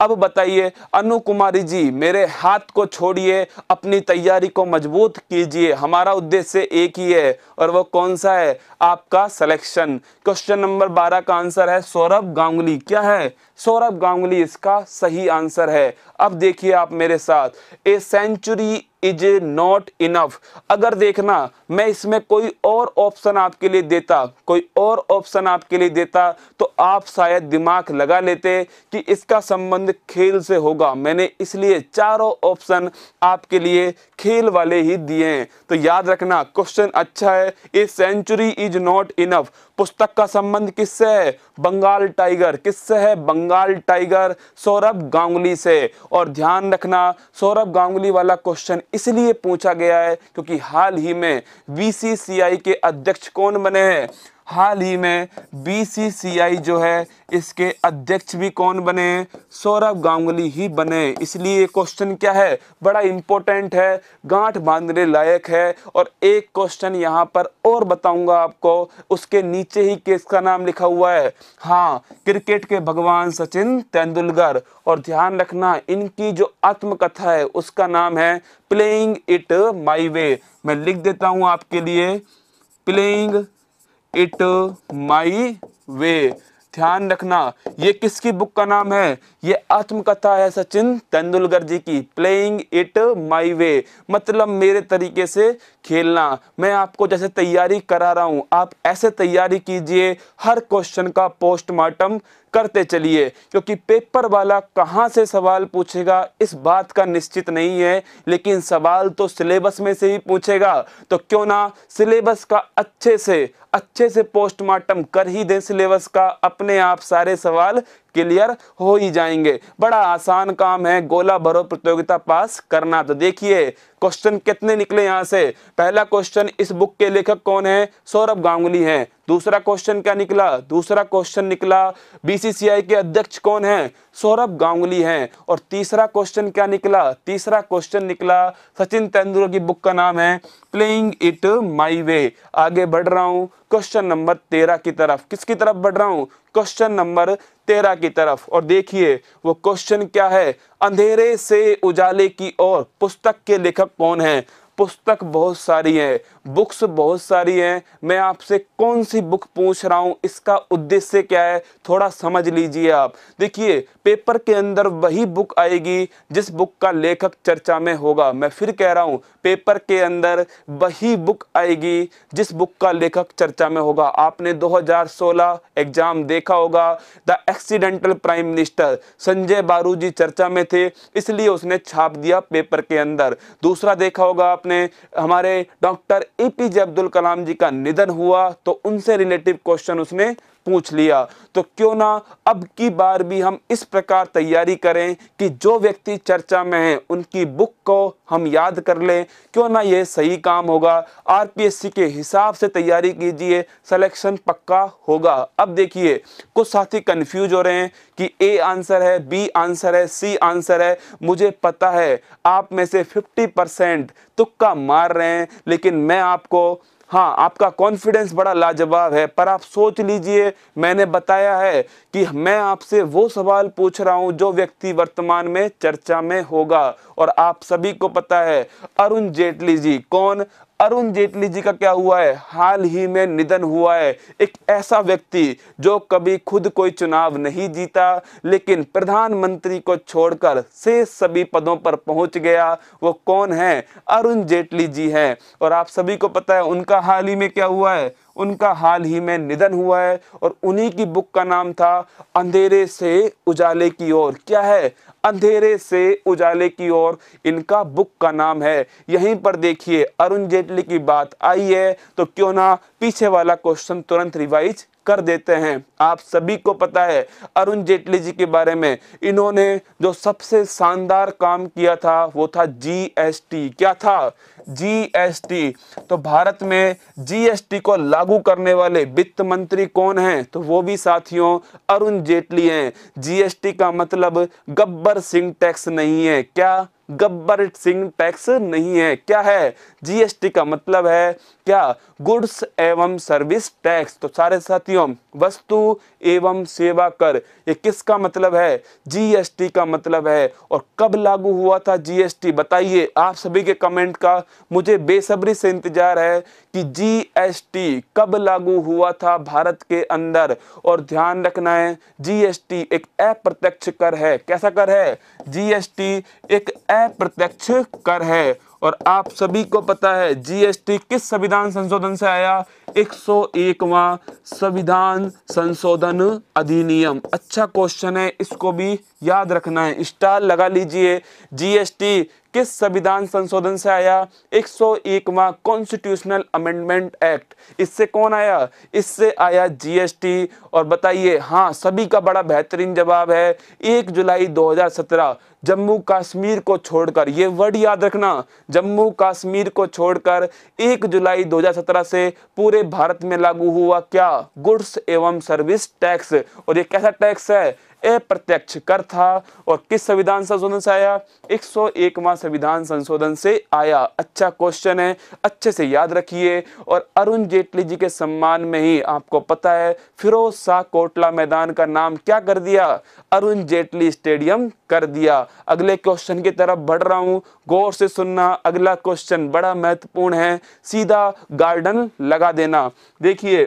अब बताइए अनु कुमारी जी मेरे हाथ को छोड़िए अपनी तैयारी को मजबूत कीजिए हमारा उद्देश्य एक ही है और वो कौन सा है आपका सिलेक्शन क्वेश्चन नंबर बारह का आंसर है सौरभ गांगुली क्या है सौरभ गांगुली इसका सही आंसर है अब देखिए आप मेरे साथ a century is not enough अगर देखना मैं इसमें कोई और ऑप्शन आपके लिए देता कोई और ऑप्शन आपके लिए देता तो आप शायद दिमाग लगा लेते कि इसका संबंध खेल से होगा मैंने इसलिए चारों ऑप्शन आपके लिए खेल वाले ही दिए हैं तो याद रखना क्वेश्चन अच्छा है a century is not enough पुस्तक का संबंध किससे है बंगाल टाइगर किससे है बंगाल टाइगर सौरभ गांगुली से और ध्यान रखना सौरभ गांगुली वाला क्वेश्चन इसलिए पूछा गया है क्योंकि हाल ही में बीसीसीआई के अध्यक्ष कौन बने हैं हाल ही में बीसीसीआई जो है इसके अध्यक्ष भी कौन बने सौरभ गांगुली ही बने इसलिए क्वेश्चन क्या है बड़ा इंपॉर्टेंट है गांठ बांधने लायक है और एक क्वेश्चन यहाँ पर और बताऊंगा आपको उसके नीचे ही केस का नाम लिखा हुआ है हाँ क्रिकेट के भगवान सचिन तेंदुलकर और ध्यान रखना इनकी जो आत्मकथा है उसका नाम है प्लेइंग इट माई वे मैं लिख देता हूँ आपके लिए प्लेइंग इट माई वे ध्यान रखना ये किसकी बुक का नाम है ये आत्मकथा है सचिन तेंदुलकर जी की प्लेइंग इट माई वे मतलब मेरे तरीके से खेलना मैं आपको जैसे तैयारी करा रहा हूँ आप ऐसे तैयारी कीजिए हर क्वेश्चन का पोस्टमार्टम करते चलिए क्योंकि पेपर वाला कहाँ से सवाल पूछेगा इस बात का निश्चित नहीं है लेकिन सवाल तो सिलेबस में से ही पूछेगा तो क्यों ना सिलेबस का अच्छे से अच्छे से पोस्टमार्टम कर ही दें सिलेबस का अपने आप सारे सवाल क्लियर हो ही जाएंगे बड़ा आसान काम है गोला भरो प्रतियोगिता पास करना तो देखिए क्वेश्चन कितने निकले यहाँ से पहला क्वेश्चन इस बुक के लेखक कौन है सौरभ गांगुली हैं दूसरा क्वेश्चन क्या निकला दूसरा क्वेश्चन निकला बीसीसीआई के अध्यक्ष कौन है सौरभ गांगुली हैं और तीसरा क्वेश्चन क्या निकला तीसरा क्वेश्चन निकला सचिन तेंदुलकर की बुक का नाम है प्लेइंग इट माई वे आगे बढ़ रहा हूँ क्वेश्चन नंबर तेरह की तरफ किसकी तरफ बढ़ रहा हूं क्वेश्चन नंबर तेरह की तरफ और देखिए वो क्वेश्चन क्या है अंधेरे से उजाले की ओर पुस्तक के लेखक कौन है पुस्तक बहुत सारी हैं बुक्स बहुत सारी हैं मैं आपसे कौन सी बुक पूछ रहा हूँ इसका उद्देश्य क्या है थोड़ा समझ लीजिए आप देखिए पेपर के अंदर वही बुक आएगी जिस बुक का लेखक चर्चा में होगा मैं फिर कह रहा हूँ पेपर के अंदर वही बुक आएगी जिस बुक का लेखक चर्चा में होगा आपने 2016 एग्जाम देखा होगा the accidental prime minister Sanjaya Baru ji चर्चा में थे इसलिए उसने छाप दिया पेपर के अंदर दूसरा देखा होगा आप आपने हमारे doctor A P J Abdul Kalam ji का निधन हुआ तो उनसे रिलेटिव क्वेश्चन उसने पूछ लिया तो क्यों ना अब की बार भी हम इस प्रकार तैयारी करें कि जो व्यक्ति चर्चा में हैं उनकी बुक को हम याद कर लें क्यों ना ये सही काम होगा आरपीएससी के हिसाब से तैयारी कीजिए सिलेक्शन पक्का होगा अब देखिए कुछ साथी कंफ्यूज हो रहे हैं कि ए आंसर है बी आंसर है सी आंसर है मुझे पता है आप में से फिफ्टी परसेंट तुक्का मार रहे हैं लेकिन मैं आपको हाँ आपका कॉन्फिडेंस बड़ा लाजवाब है पर आप सोच लीजिए मैंने बताया है कि मैं आपसे वो सवाल पूछ रहा हूँ जो व्यक्ति वर्तमान में चर्चा में होगा और आप सभी को पता है अरुण जेटली जी कौन अरुण जेटली जी का क्या हुआ है हाल ही में निधन हुआ है एक ऐसा व्यक्ति जो कभी खुद कोई चुनाव नहीं जीता लेकिन प्रधानमंत्री को छोड़कर से सभी पदों पर पहुंच गया वो कौन है अरुण जेटली जी हैं और आप सभी को पता है उनका हाल ही में क्या हुआ है उनका हाल ही में निधन हुआ है और उन्हीं की बुक का नाम था अंधेरे से उजाले की ओर क्या है अंधेरे से उजाले की ओर इनका बुक का नाम है यहीं पर देखिए अरुण जेटली की बात आई है तो क्यों ना पीछे वाला क्वेश्चन तुरंत रिवाइज कर देते हैं आप सभी को पता है अरुण जेटली जी के बारे में इन्होंने जो सबसे शानदार काम किया था वो था जीएसटी क्या था जीएसटी तो भारत में जीएसटी को लागू करने वाले वित्त मंत्री कौन हैं तो वो भी साथियों अरुण जेटली हैं जीएसटी का मतलब गब्बर सिंह टैक्स नहीं है क्या गब्बर सिंह टैक्स नहीं है क्या है जीएसटी का मतलब है क्या गुड्स एवं सर्विस टैक्स तो सारे साथियों वस्तु एवं सेवा कर ये किसका मतलब है जीएसटी का मतलब है और कब लागू हुआ था जीएसटी बताइए आप सभी के कमेंट का मुझे बेसब्री से इंतजार है कि जीएसटी कब लागू हुआ था भारत के अंदर और ध्यान रखना है जीएसटी एक अप्रत्यक्ष कर है कैसा कर है जीएसटी एक अप्रत्यक्ष कर है और आप सभी को पता है जीएसटी किस संविधान संशोधन से आया 101वां संविधान संशोधन अधिनियम अच्छा क्वेश्चन है इसको भी याद रखना है स्टार लगा लीजिए जीएसटी किस संविधान संशोधन से आया 101वां कॉन्स्टिट्यूशनल अमेंडमेंट एक्ट इससे कौन आया इससे आया जीएसटी और बताइए हाँ सभी का बड़ा बेहतरीन जवाब है 1 जुलाई 2017 जम्मू कश्मीर को छोड़कर ये वर्ड याद रखना जम्मू कश्मीर को छोड़कर 1 जुलाई 2017 से पूरे भारत में लागू हुआ क्या गुड्स एवं सर्विस टैक्स और ये कैसा टैक्स है अप्रत्यक्ष कर था और किस संविधान संशोधन से आया 101वां संविधान संशोधन से आया अच्छा क्वेश्चन है अच्छे से याद रखिए और अरुण जेटली जी के सम्मान में ही आपको पता है फिरोज शाह कोटला मैदान का नाम क्या कर दिया अरुण जेटली स्टेडियम कर दिया अगले क्वेश्चन की तरफ बढ़ रहा हूं गौर से सुनना अगला क्वेश्चन बड़ा महत्वपूर्ण है सीधा गार्डन लगा देना देखिए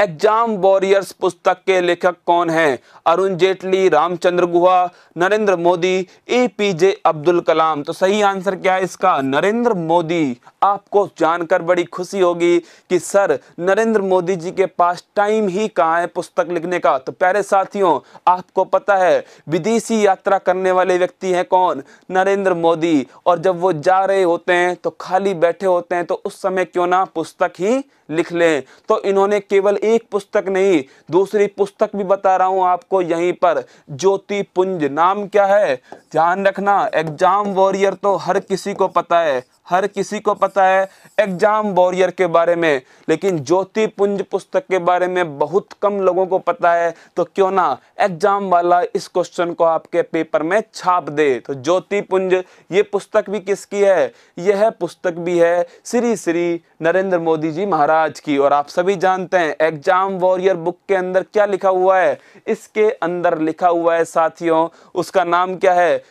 एग्जाम वॉरियर्स पुस्तक के लेखक कौन हैं Arun Jaitley Ramachandra Guha Narendra Modi A P J Abdul Kalam तो सही आंसर क्या है इसका नरेंद्र मोदी आपको जानकर बड़ी खुशी होगी कि सर नरेंद्र मोदी जी के पास टाइम ही कहाँ है पुस्तक लिखने का तो प्यारे साथियों आपको पता है विदेशी यात्रा करने वाले व्यक्ति हैं कौन नरेंद्र मोदी और जब वो जा रहे होते हैं तो खाली बैठे होते हैं तो उस समय क्यों ना पुस्तक ही लिख लें तो इन्होंने केवल एक पुस्तक नहीं दूसरी पुस्तक भी बता रहा हूँ आपको यहीं पर ज्योति पुंज नाम क्या है ध्यान रखना एग्जाम वॉरियर तो हर किसी को पता है हर किसी को पता पता है एग्जाम वॉरियर के बारे में लेकिन ज्योति पुंज पुस्तक के बारे में बहुत कम लोगों को पता है तो क्यों ना एग्जाम वाला इस क्वेश्चन को आपके पेपर में छाप दे तो ज्योति पुंज ये पुस्तक भी किसकी है यह पुस्तक भी है श्री श्री नरेंद्र मोदी जी महाराज की और आप सभी जानते हैं एग्जाम वॉरियर बुक के अंदर क्या लिखा हुआ है इसके अंदर लिखा हुआ है साथियों उसका नाम क्या है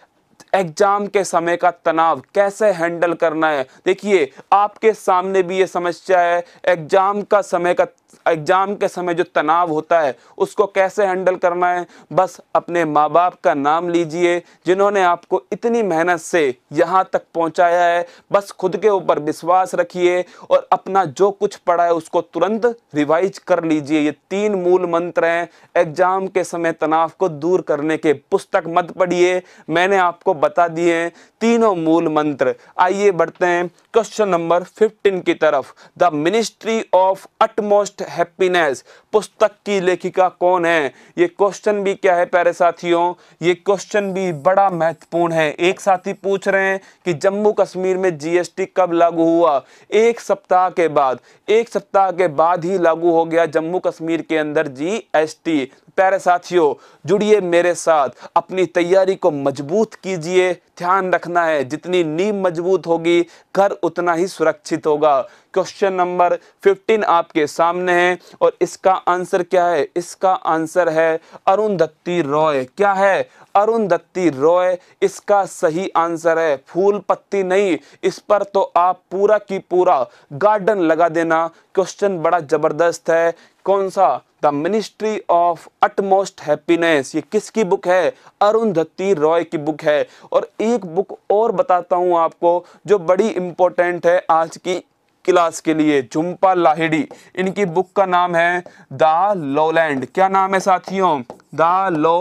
एग्जाम के समय का तनाव कैसे हैंडल करना है देखिए आपके सामने भी ये समस्या है एग्जाम का समय का एग्जाम के समय जो तनाव होता है उसको कैसे हैंडल करना है बस अपने माँ बाप का नाम लीजिए जिन्होंने आपको इतनी मेहनत से यहाँ तक पहुँचाया है बस खुद के ऊपर विश्वास रखिए और अपना जो कुछ पढ़ा है उसको तुरंत रिवाइज कर लीजिए ये तीन मूल मंत्र हैं एग्जाम के समय तनाव को दूर करने के पुस्तक मत पढ़िए मैंने आपको बता दिए हैं तीनों मूल मंत्र आइए बढ़ते हैं क्वेश्चन नंबर 15 की तरफ the ministry of utmost happiness पुस्तक की लेखिका कौन है ये क्वेश्चन भी क्या है प्यारे साथियों ये क्वेश्चन भी बड़ा महत्वपूर्ण है एक साथी पूछ रहे हैं कि जम्मू कश्मीर में जीएसटी कब लागू हुआ एक सप्ताह के बाद एक सप्ताह के बाद ही लागू हो गया जम्मू कश्मीर के अंदर जीएसटी प्यारे साथियों जुड़िए मेरे साथ अपनी तैयारी को मजबूत कीजिए कीजिए ध्यान रखना है जितनी नींव मजबूत होगी घर उतना ही सुरक्षित होगा क्वेश्चन नंबर 15 आपके सामने है और इसका आंसर क्या है इसका आंसर है अरुण दत्ती रॉय क्या है अरुण दत्ती रॉय इसका सही आंसर है फूल पत्ती नहीं इस पर तो आप पूरा की पूरा गार्डन लगा देना क्वेश्चन बड़ा जबरदस्त है कौन सा the ministry of utmost happiness ये किसकी बुक है अरुण दत्ती रॉय की बुक है और एक बुक और बताता हूँ आपको जो बड़ी इंपॉर्टेंट है आज की क्लास के लिए झुम्पा लाहिड़ी इनकी बुक का नाम है द लोलैंड क्या नाम है साथियों द लो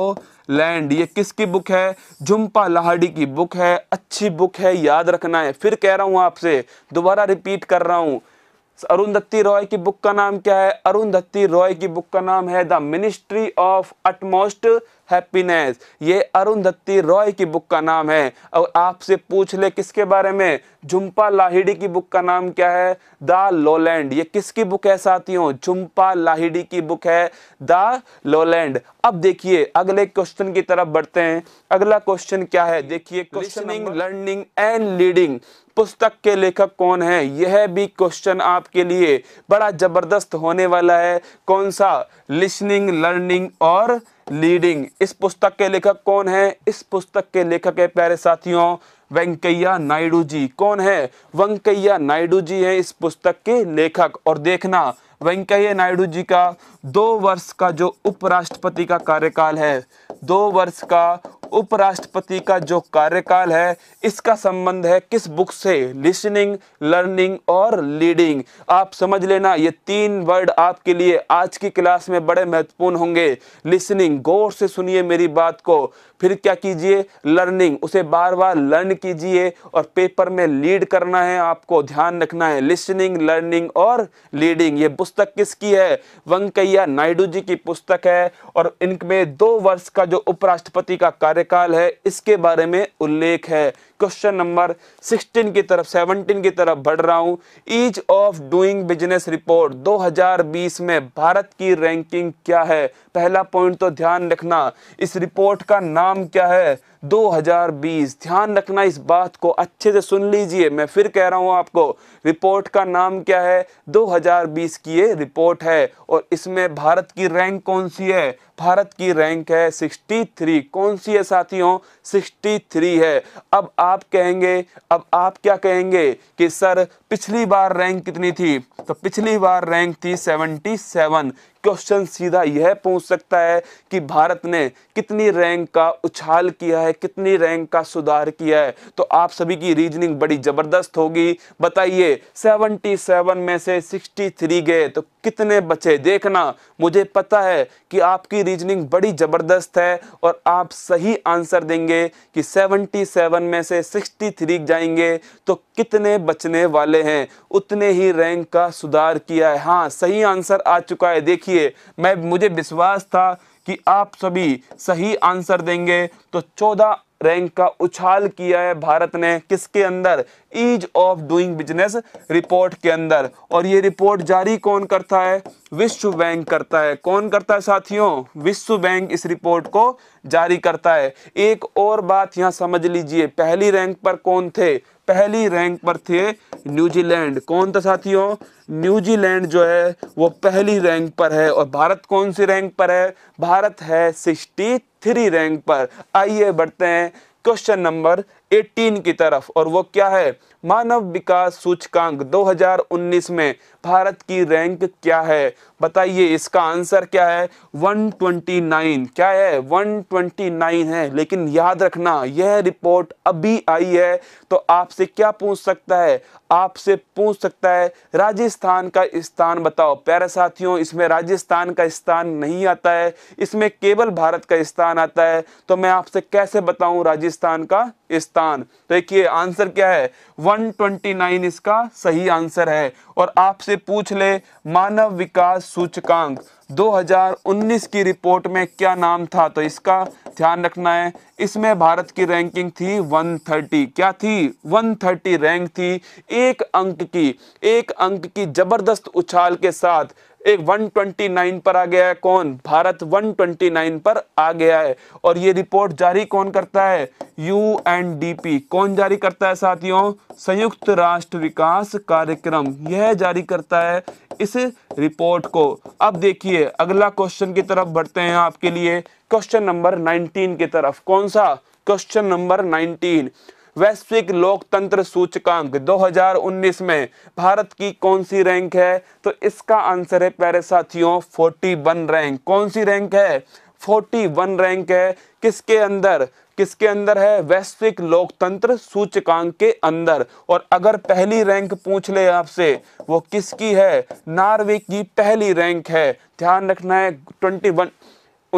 लैंड ये किसकी बुक है झुम्पा लाहड़ी की बुक है अच्छी बुक है याद रखना है फिर कह रहा हूँ आपसे दोबारा रिपीट कर रहा हूँ अरुंधति रॉय की बुक का नाम क्या है अरुंधति रॉय की बुक का नाम है the ministry of utmost happiness ये अरुंधति रॉय की बुक का नाम है और आपसे पूछ ले किसके बारे में झुम्पा लाहिड़ी की बुक का नाम क्या है द लोलैंड ये किसकी बुक है साथियों झुम्पा लाहिड़ी की बुक है द लोलैंड अब देखिए अगले क्वेश्चन की तरफ बढ़ते हैं अगला क्वेश्चन क्या है देखिए क्वेश्चनिंग लर्निंग एंड लीडिंग पुस्तक के लेखक कौन है यह भी क्वेश्चन आपके लिए बड़ा जबरदस्त होने वाला है कौन सा लिसनिंग लर्निंग और लीडिंग इस पुस्तक के लेखक कौन है इस पुस्तक के लेखक है प्यारे साथियों वेंकैया नायडू जी कौन है वेंकैया नायडू जी हैं इस पुस्तक के लेखक और देखना वेंकैया नायडू जी का दो वर्ष का जो उपराष्ट्रपति का कार्यकाल है दो वर्ष का उपराष्ट्रपति का जो कार्यकाल है इसका संबंध है किस बुक से लिसनिंग लर्निंग और लीडिंग आप समझ लेना ये तीन वर्ड आपके लिए आज की क्लास में बड़े महत्वपूर्ण होंगे लिसनिंग गौर से सुनिए मेरी बात को फिर क्या कीजिए लर्निंग उसे बार बार लर्न कीजिए और पेपर में लीड करना है आपको ध्यान रखना है लिसनिंग लर्निंग और लीडिंग ये पुस्तक किसकी है वेंकैया नायडू जी की पुस्तक है और इनमें दो वर्ष का जो उपराष्ट्रपति का कार्य कार्यकाल है इसके बारे में उल्लेख है क्वेश्चन नंबर 16 की तरफ 17 की तरफ बढ़ रहा हूं ease of doing business report 2020 में भारत की रैंकिंग क्या है पहला पॉइंट तो ध्यान रखना इस रिपोर्ट का नाम क्या है 2020 ध्यान रखना इस बात को अच्छे से सुन लीजिए मैं फिर कह रहा हूं आपको रिपोर्ट का नाम क्या है 2020 की ये रिपोर्ट है और इसमें भारत की रैंक कौन सी है भारत की रैंक है 63 कौन सी है साथियों 63 है अब आप कहेंगे अब आप क्या कहेंगे कि सर पिछली बार रैंक कितनी थी तो पिछली बार रैंक थी 77 क्वेश्चन सीधा यह पूछ सकता है कि भारत ने कितनी रैंक का उछाल किया है कितनी रैंक का सुधार किया है तो आप सभी की रीजनिंग बड़ी जबरदस्त होगी बताइए 77 में से 63 गए तो कितने बचे देखना मुझे पता है कि आपकी रीजनिंग बड़ी जबरदस्त है और आप सही आंसर देंगे कि सेवनटी में से सिक्सटी जाएंगे तो कितने बचने वाले हैं उतने ही रैंक का सुधार किया है हाँ सही आंसर आ चुका है देखिए मैं मुझे विश्वास था कि आप सभी सही आंसर देंगे तो चौदह रैंक का उछाल किया है भारत ने किसके अंदर ease of doing business report के अंदर और ये रिपोर्ट जारी कौन करता है विश्व बैंक करता है कौन करता है साथियों विश्व बैंक इस रिपोर्ट को जारी करता है एक और बात यहाँ समझ लीजिए पहली रैंक पर कौन थे पहली रैंक पर थे न्यूजीलैंड कौन था साथियों न्यूजीलैंड जो है वो पहली रैंक पर है और भारत कौन सी रैंक पर है भारत है सिक्सटी थ्री रैंक पर आइए बढ़ते हैं क्वेश्चन नंबर 18 की तरफ और वो क्या है मानव विकास सूचकांक 2019 में भारत की रैंक क्या है बताइए इसका आंसर क्या है 129 क्या है 129 है लेकिन याद रखना यह रिपोर्ट अभी आई है तो आपसे क्या पूछ सकता है आपसे पूछ सकता है राजस्थान का स्थान बताओ प्यारे साथियों इसमें राजस्थान का स्थान नहीं आता है इसमें केवल भारत का स्थान आता है तो मैं आपसे कैसे बताऊं राजस्थान का स्थान देखिए आंसर क्या है 129 इसका सही आंसर है और आपसे पूछ ले मानव विकास सूचकांक 2019 की रिपोर्ट में क्या नाम था तो इसका ध्यान रखना है इसमें भारत की रैंकिंग थी 130 क्या थी 130 रैंक थी एक अंक की एक अंक की जबरदस्त उछाल के साथ एक 129 पर आ गया है कौन भारत 129 पर आ गया है और ये रिपोर्ट जारी कौन करता है पी कौन जारी करता है साथियों संयुक्त राष्ट्र विकास कार्यक्रम यह जारी करता है इस रिपोर्ट को अब देखिए अगला क्वेश्चन की तरफ बढ़ते हैं आपके लिए क्वेश्चन नंबर 19 की तरफ कौन सा क्वेश्चन नंबर 19 वैश्विक लोकतंत्र सूचकांक 2019 में भारत की कौन सी रैंक है तो इसका आंसर है प्यारे साथियों 41 रैंक कौन सी रैंक है 41 रैंक है किसके अंदर किसके अंदर है वैश्विक लोकतंत्र सूचकांक के अंदर और अगर पहली रैंक पूछ ले आपसे वो किसकी है नॉर्वे की पहली रैंक है ध्यान रखना है 21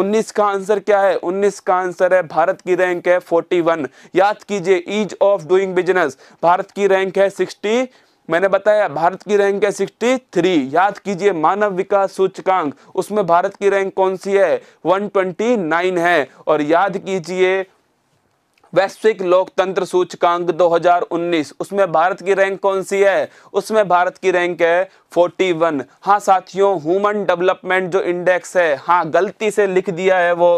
19 का आंसर क्या है 19 का आंसर है भारत की रैंक है 41 याद कीजिए ease of doing business Bharat की रैंक है 60 मैंने बताया भारत की रैंक है 63 याद कीजिए मानव विकास सूचकांक उसमें भारत की रैंक कौन सी है 129 है और याद कीजिए वैश्विक लोकतंत्र सूचकांक 2019 उसमें भारत की रैंक कौन सी है उसमें भारत की रैंक है 41 हाँ साथियों ह्यूमन डेवलपमेंट जो इंडेक्स है हाँ गलती से लिख दिया है वो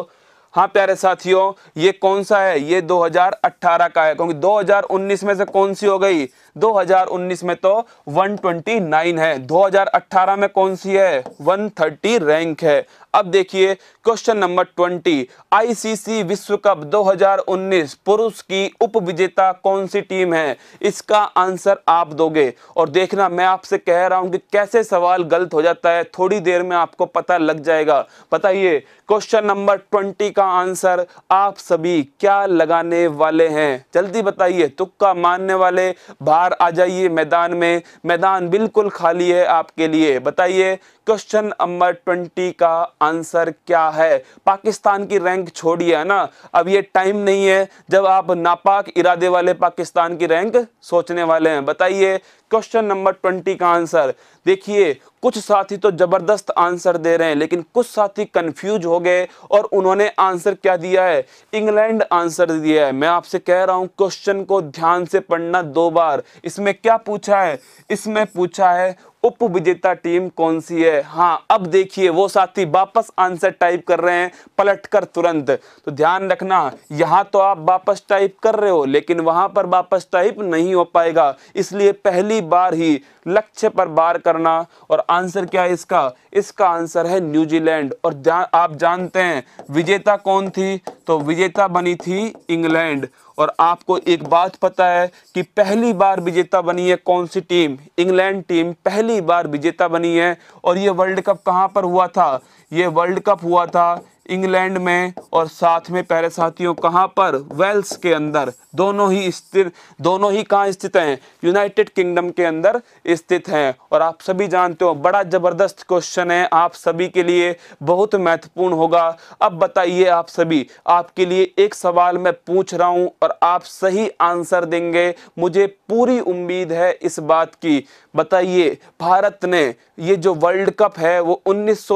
हाँ प्यारे साथियों ये कौन सा है ये 2018 का है क्योंकि 2019 में से कौन सी हो गई 2019 में तो 129 है 2018 में कौन सी है 130 रैंक है अब देखिए क्वेश्चन नंबर ट्वेंटी आईसीसी विश्व कप 2019 पुरुष की उप विजेता कौन सी टीम है इसका आंसर आप दोगे और देखना मैं आपसे कह रहा हूं कि कैसे सवाल गलत हो जाता है थोड़ी देर में आपको पता लग जाएगा बताइए क्वेश्चन नंबर ट्वेंटी का आंसर आप सभी क्या लगाने वाले हैं जल्दी बताइए तुक्का मानने वाले बाहर आ जाइए मैदान में मैदान बिल्कुल खाली है आपके लिए बताइए क्वेश्चन नंबर ट्वेंटी का आंसर क्या है पाकिस्तान की रैंक छोड़िए है ना अब ये टाइम नहीं है जब आप नापाक इरादे वाले पाकिस्तान की रैंक सोचने वाले हैं बताइए क्वेश्चन नंबर ट्वेंटी का आंसर देखिए कुछ साथी तो ज़बरदस्त आंसर दे रहे हैं लेकिन कुछ साथी कंफ्यूज हो गए और उन्होंने आंसर क्या दिया है इंग्लैंड आंसर दिया है मैं आपसे कह रहा हूं क्वेश्चन को ध्यान से पढ़ना दो बार इसमें क्या पूछा है इसमें पूछा है उप विजेता टीम कौन सी है हाँ अब देखिए वो साथी वापस आंसर टाइप कर रहे हैं पलट कर तुरंत तो ध्यान रखना यहाँ तो आप वापस टाइप कर रहे हो लेकिन वहां पर वापस टाइप नहीं हो पाएगा इसलिए पहली बार ही लक्ष्य पर बार करना और आंसर क्या है इसका इसका आंसर है न्यूजीलैंड और जा, आप जानते हैं विजेता कौन थी तो विजेता बनी थी इंग्लैंड और आपको एक बात पता है कि पहली बार विजेता बनी है कौन सी टीम इंग्लैंड टीम पहली बार विजेता बनी है और ये वर्ल्ड कप कहाँ पर हुआ था ये वर्ल्ड कप हुआ था इंग्लैंड में और साथ में प्यारे साथियों कहाँ पर वेल्स के अंदर दोनों ही स्थित दोनों ही कहाँ स्थित हैं यूनाइटेड किंगडम के अंदर स्थित हैं और आप सभी जानते हो बड़ा ज़बरदस्त क्वेश्चन है आप सभी के लिए बहुत महत्वपूर्ण होगा अब बताइए आप सभी आपके लिए एक सवाल मैं पूछ रहा हूँ और आप सही आंसर देंगे मुझे पूरी उम्मीद है इस बात की बताइए भारत ने ये जो वर्ल्ड कप है वो उन्नीस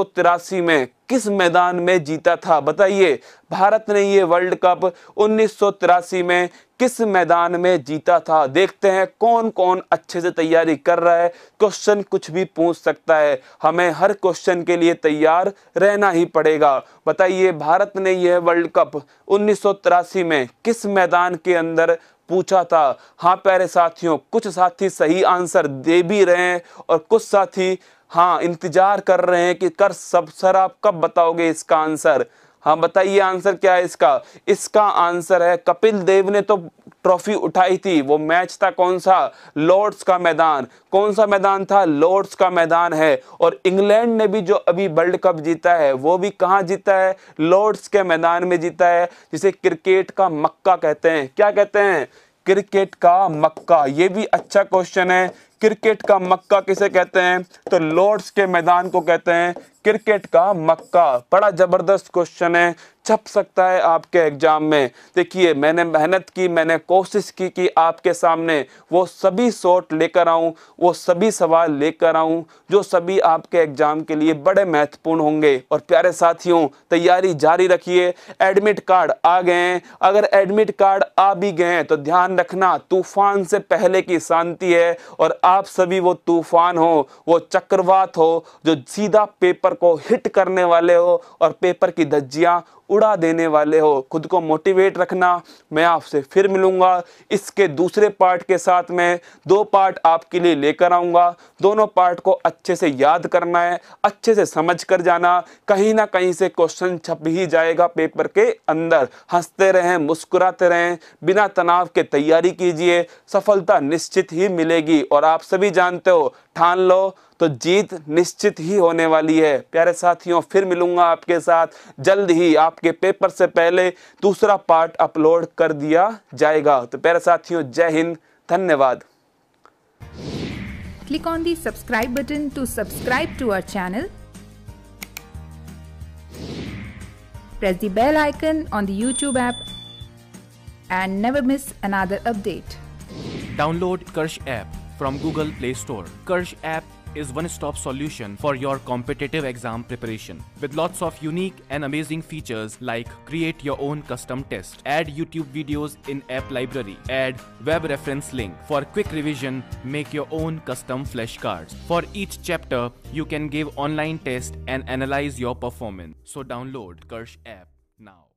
में किस मैदान में जीता था बताइए भारत ने ये वर्ल्ड कप उन्नीस में किस मैदान में जीता था देखते हैं कौन कौन अच्छे से तैयारी कर रहा है क्वेश्चन कुछ भी पूछ सकता है हमें हर क्वेश्चन के लिए तैयार रहना ही पड़ेगा बताइए भारत ने यह वर्ल्ड कप उन्नीस में किस मैदान के अंदर पूछा था हाँ प्यारे साथियों कुछ साथी सही आंसर दे भी रहे हैं और कुछ साथी हाँ इंतजार कर रहे हैं कि कर सब सर आप कब बताओगे इसका आंसर हाँ बताइए आंसर क्या है इसका इसका आंसर है कपिल देव ने तो ट्रॉफी उठाई थी वो मैच था कौन सा लॉर्ड्स का मैदान कौन सा मैदान था लॉर्ड्स का मैदान है और इंग्लैंड ने भी जो अभी वर्ल्ड कप जीता है वो भी कहाँ जीता है लॉर्ड्स के मैदान में जीता है जिसे क्रिकेट का मक्का कहते हैं क्या कहते हैं क्रिकेट का मक्का ये भी अच्छा क्वेश्चन है क्रिकेट का मक्का किसे कहते हैं तो लॉर्ड्स के मैदान को कहते हैं क्रिकेट का मक्का बड़ा जबरदस्त क्वेश्चन है छप सकता है आपके एग्ज़ाम में देखिए मैंने मेहनत की मैंने कोशिश की कि आपके सामने वो सभी शॉर्ट लेकर आऊँ वो सभी सवाल लेकर आऊँ जो सभी आपके एग्ज़ाम के लिए बड़े महत्वपूर्ण होंगे और प्यारे साथियों तैयारी जारी रखिए एडमिट कार्ड आ गए हैं अगर एडमिट कार्ड आ भी गए हैं तो ध्यान रखना तूफान से पहले की शांति है और आप सभी वो तूफान हो वो चक्रवात हो जो सीधा पेपर को हिट करने वाले हो और पेपर की धज्जियाँ उड़ा देने वाले हो खुद को मोटिवेट रखना मैं आपसे फिर मिलूंगा इसके दूसरे पार्ट के साथ में दो पार्ट आपके लिए लेकर आऊँगा दोनों पार्ट को अच्छे से याद करना है अच्छे से समझ कर जाना कहीं ना कहीं से क्वेश्चन छप ही जाएगा पेपर के अंदर हंसते रहें मुस्कुराते रहें बिना तनाव के तैयारी कीजिए सफलता निश्चित ही मिलेगी और आप सभी जानते हो ठान लो तो जीत निश्चित ही होने वाली है प्यारे साथियों फिर मिलूंगा आपके साथ जल्द ही आपके पेपर से पहले दूसरा पार्ट अपलोड कर दिया जाएगा तो प्यारे साथियों जय हिंद धन्यवाद click on the subscribe button to subscribe to our channel press the bell icon on YouTube app and never miss another update download कर्श app from Google Play Store. Kirsch app is one-stop solution for your competitive exam preparation. With lots of unique and amazing features like create your own custom test, add YouTube videos in app library, add web reference link. For quick revision, make your own custom flashcards. For each chapter, you can give online test and analyze your performance. So download Kirsch app now.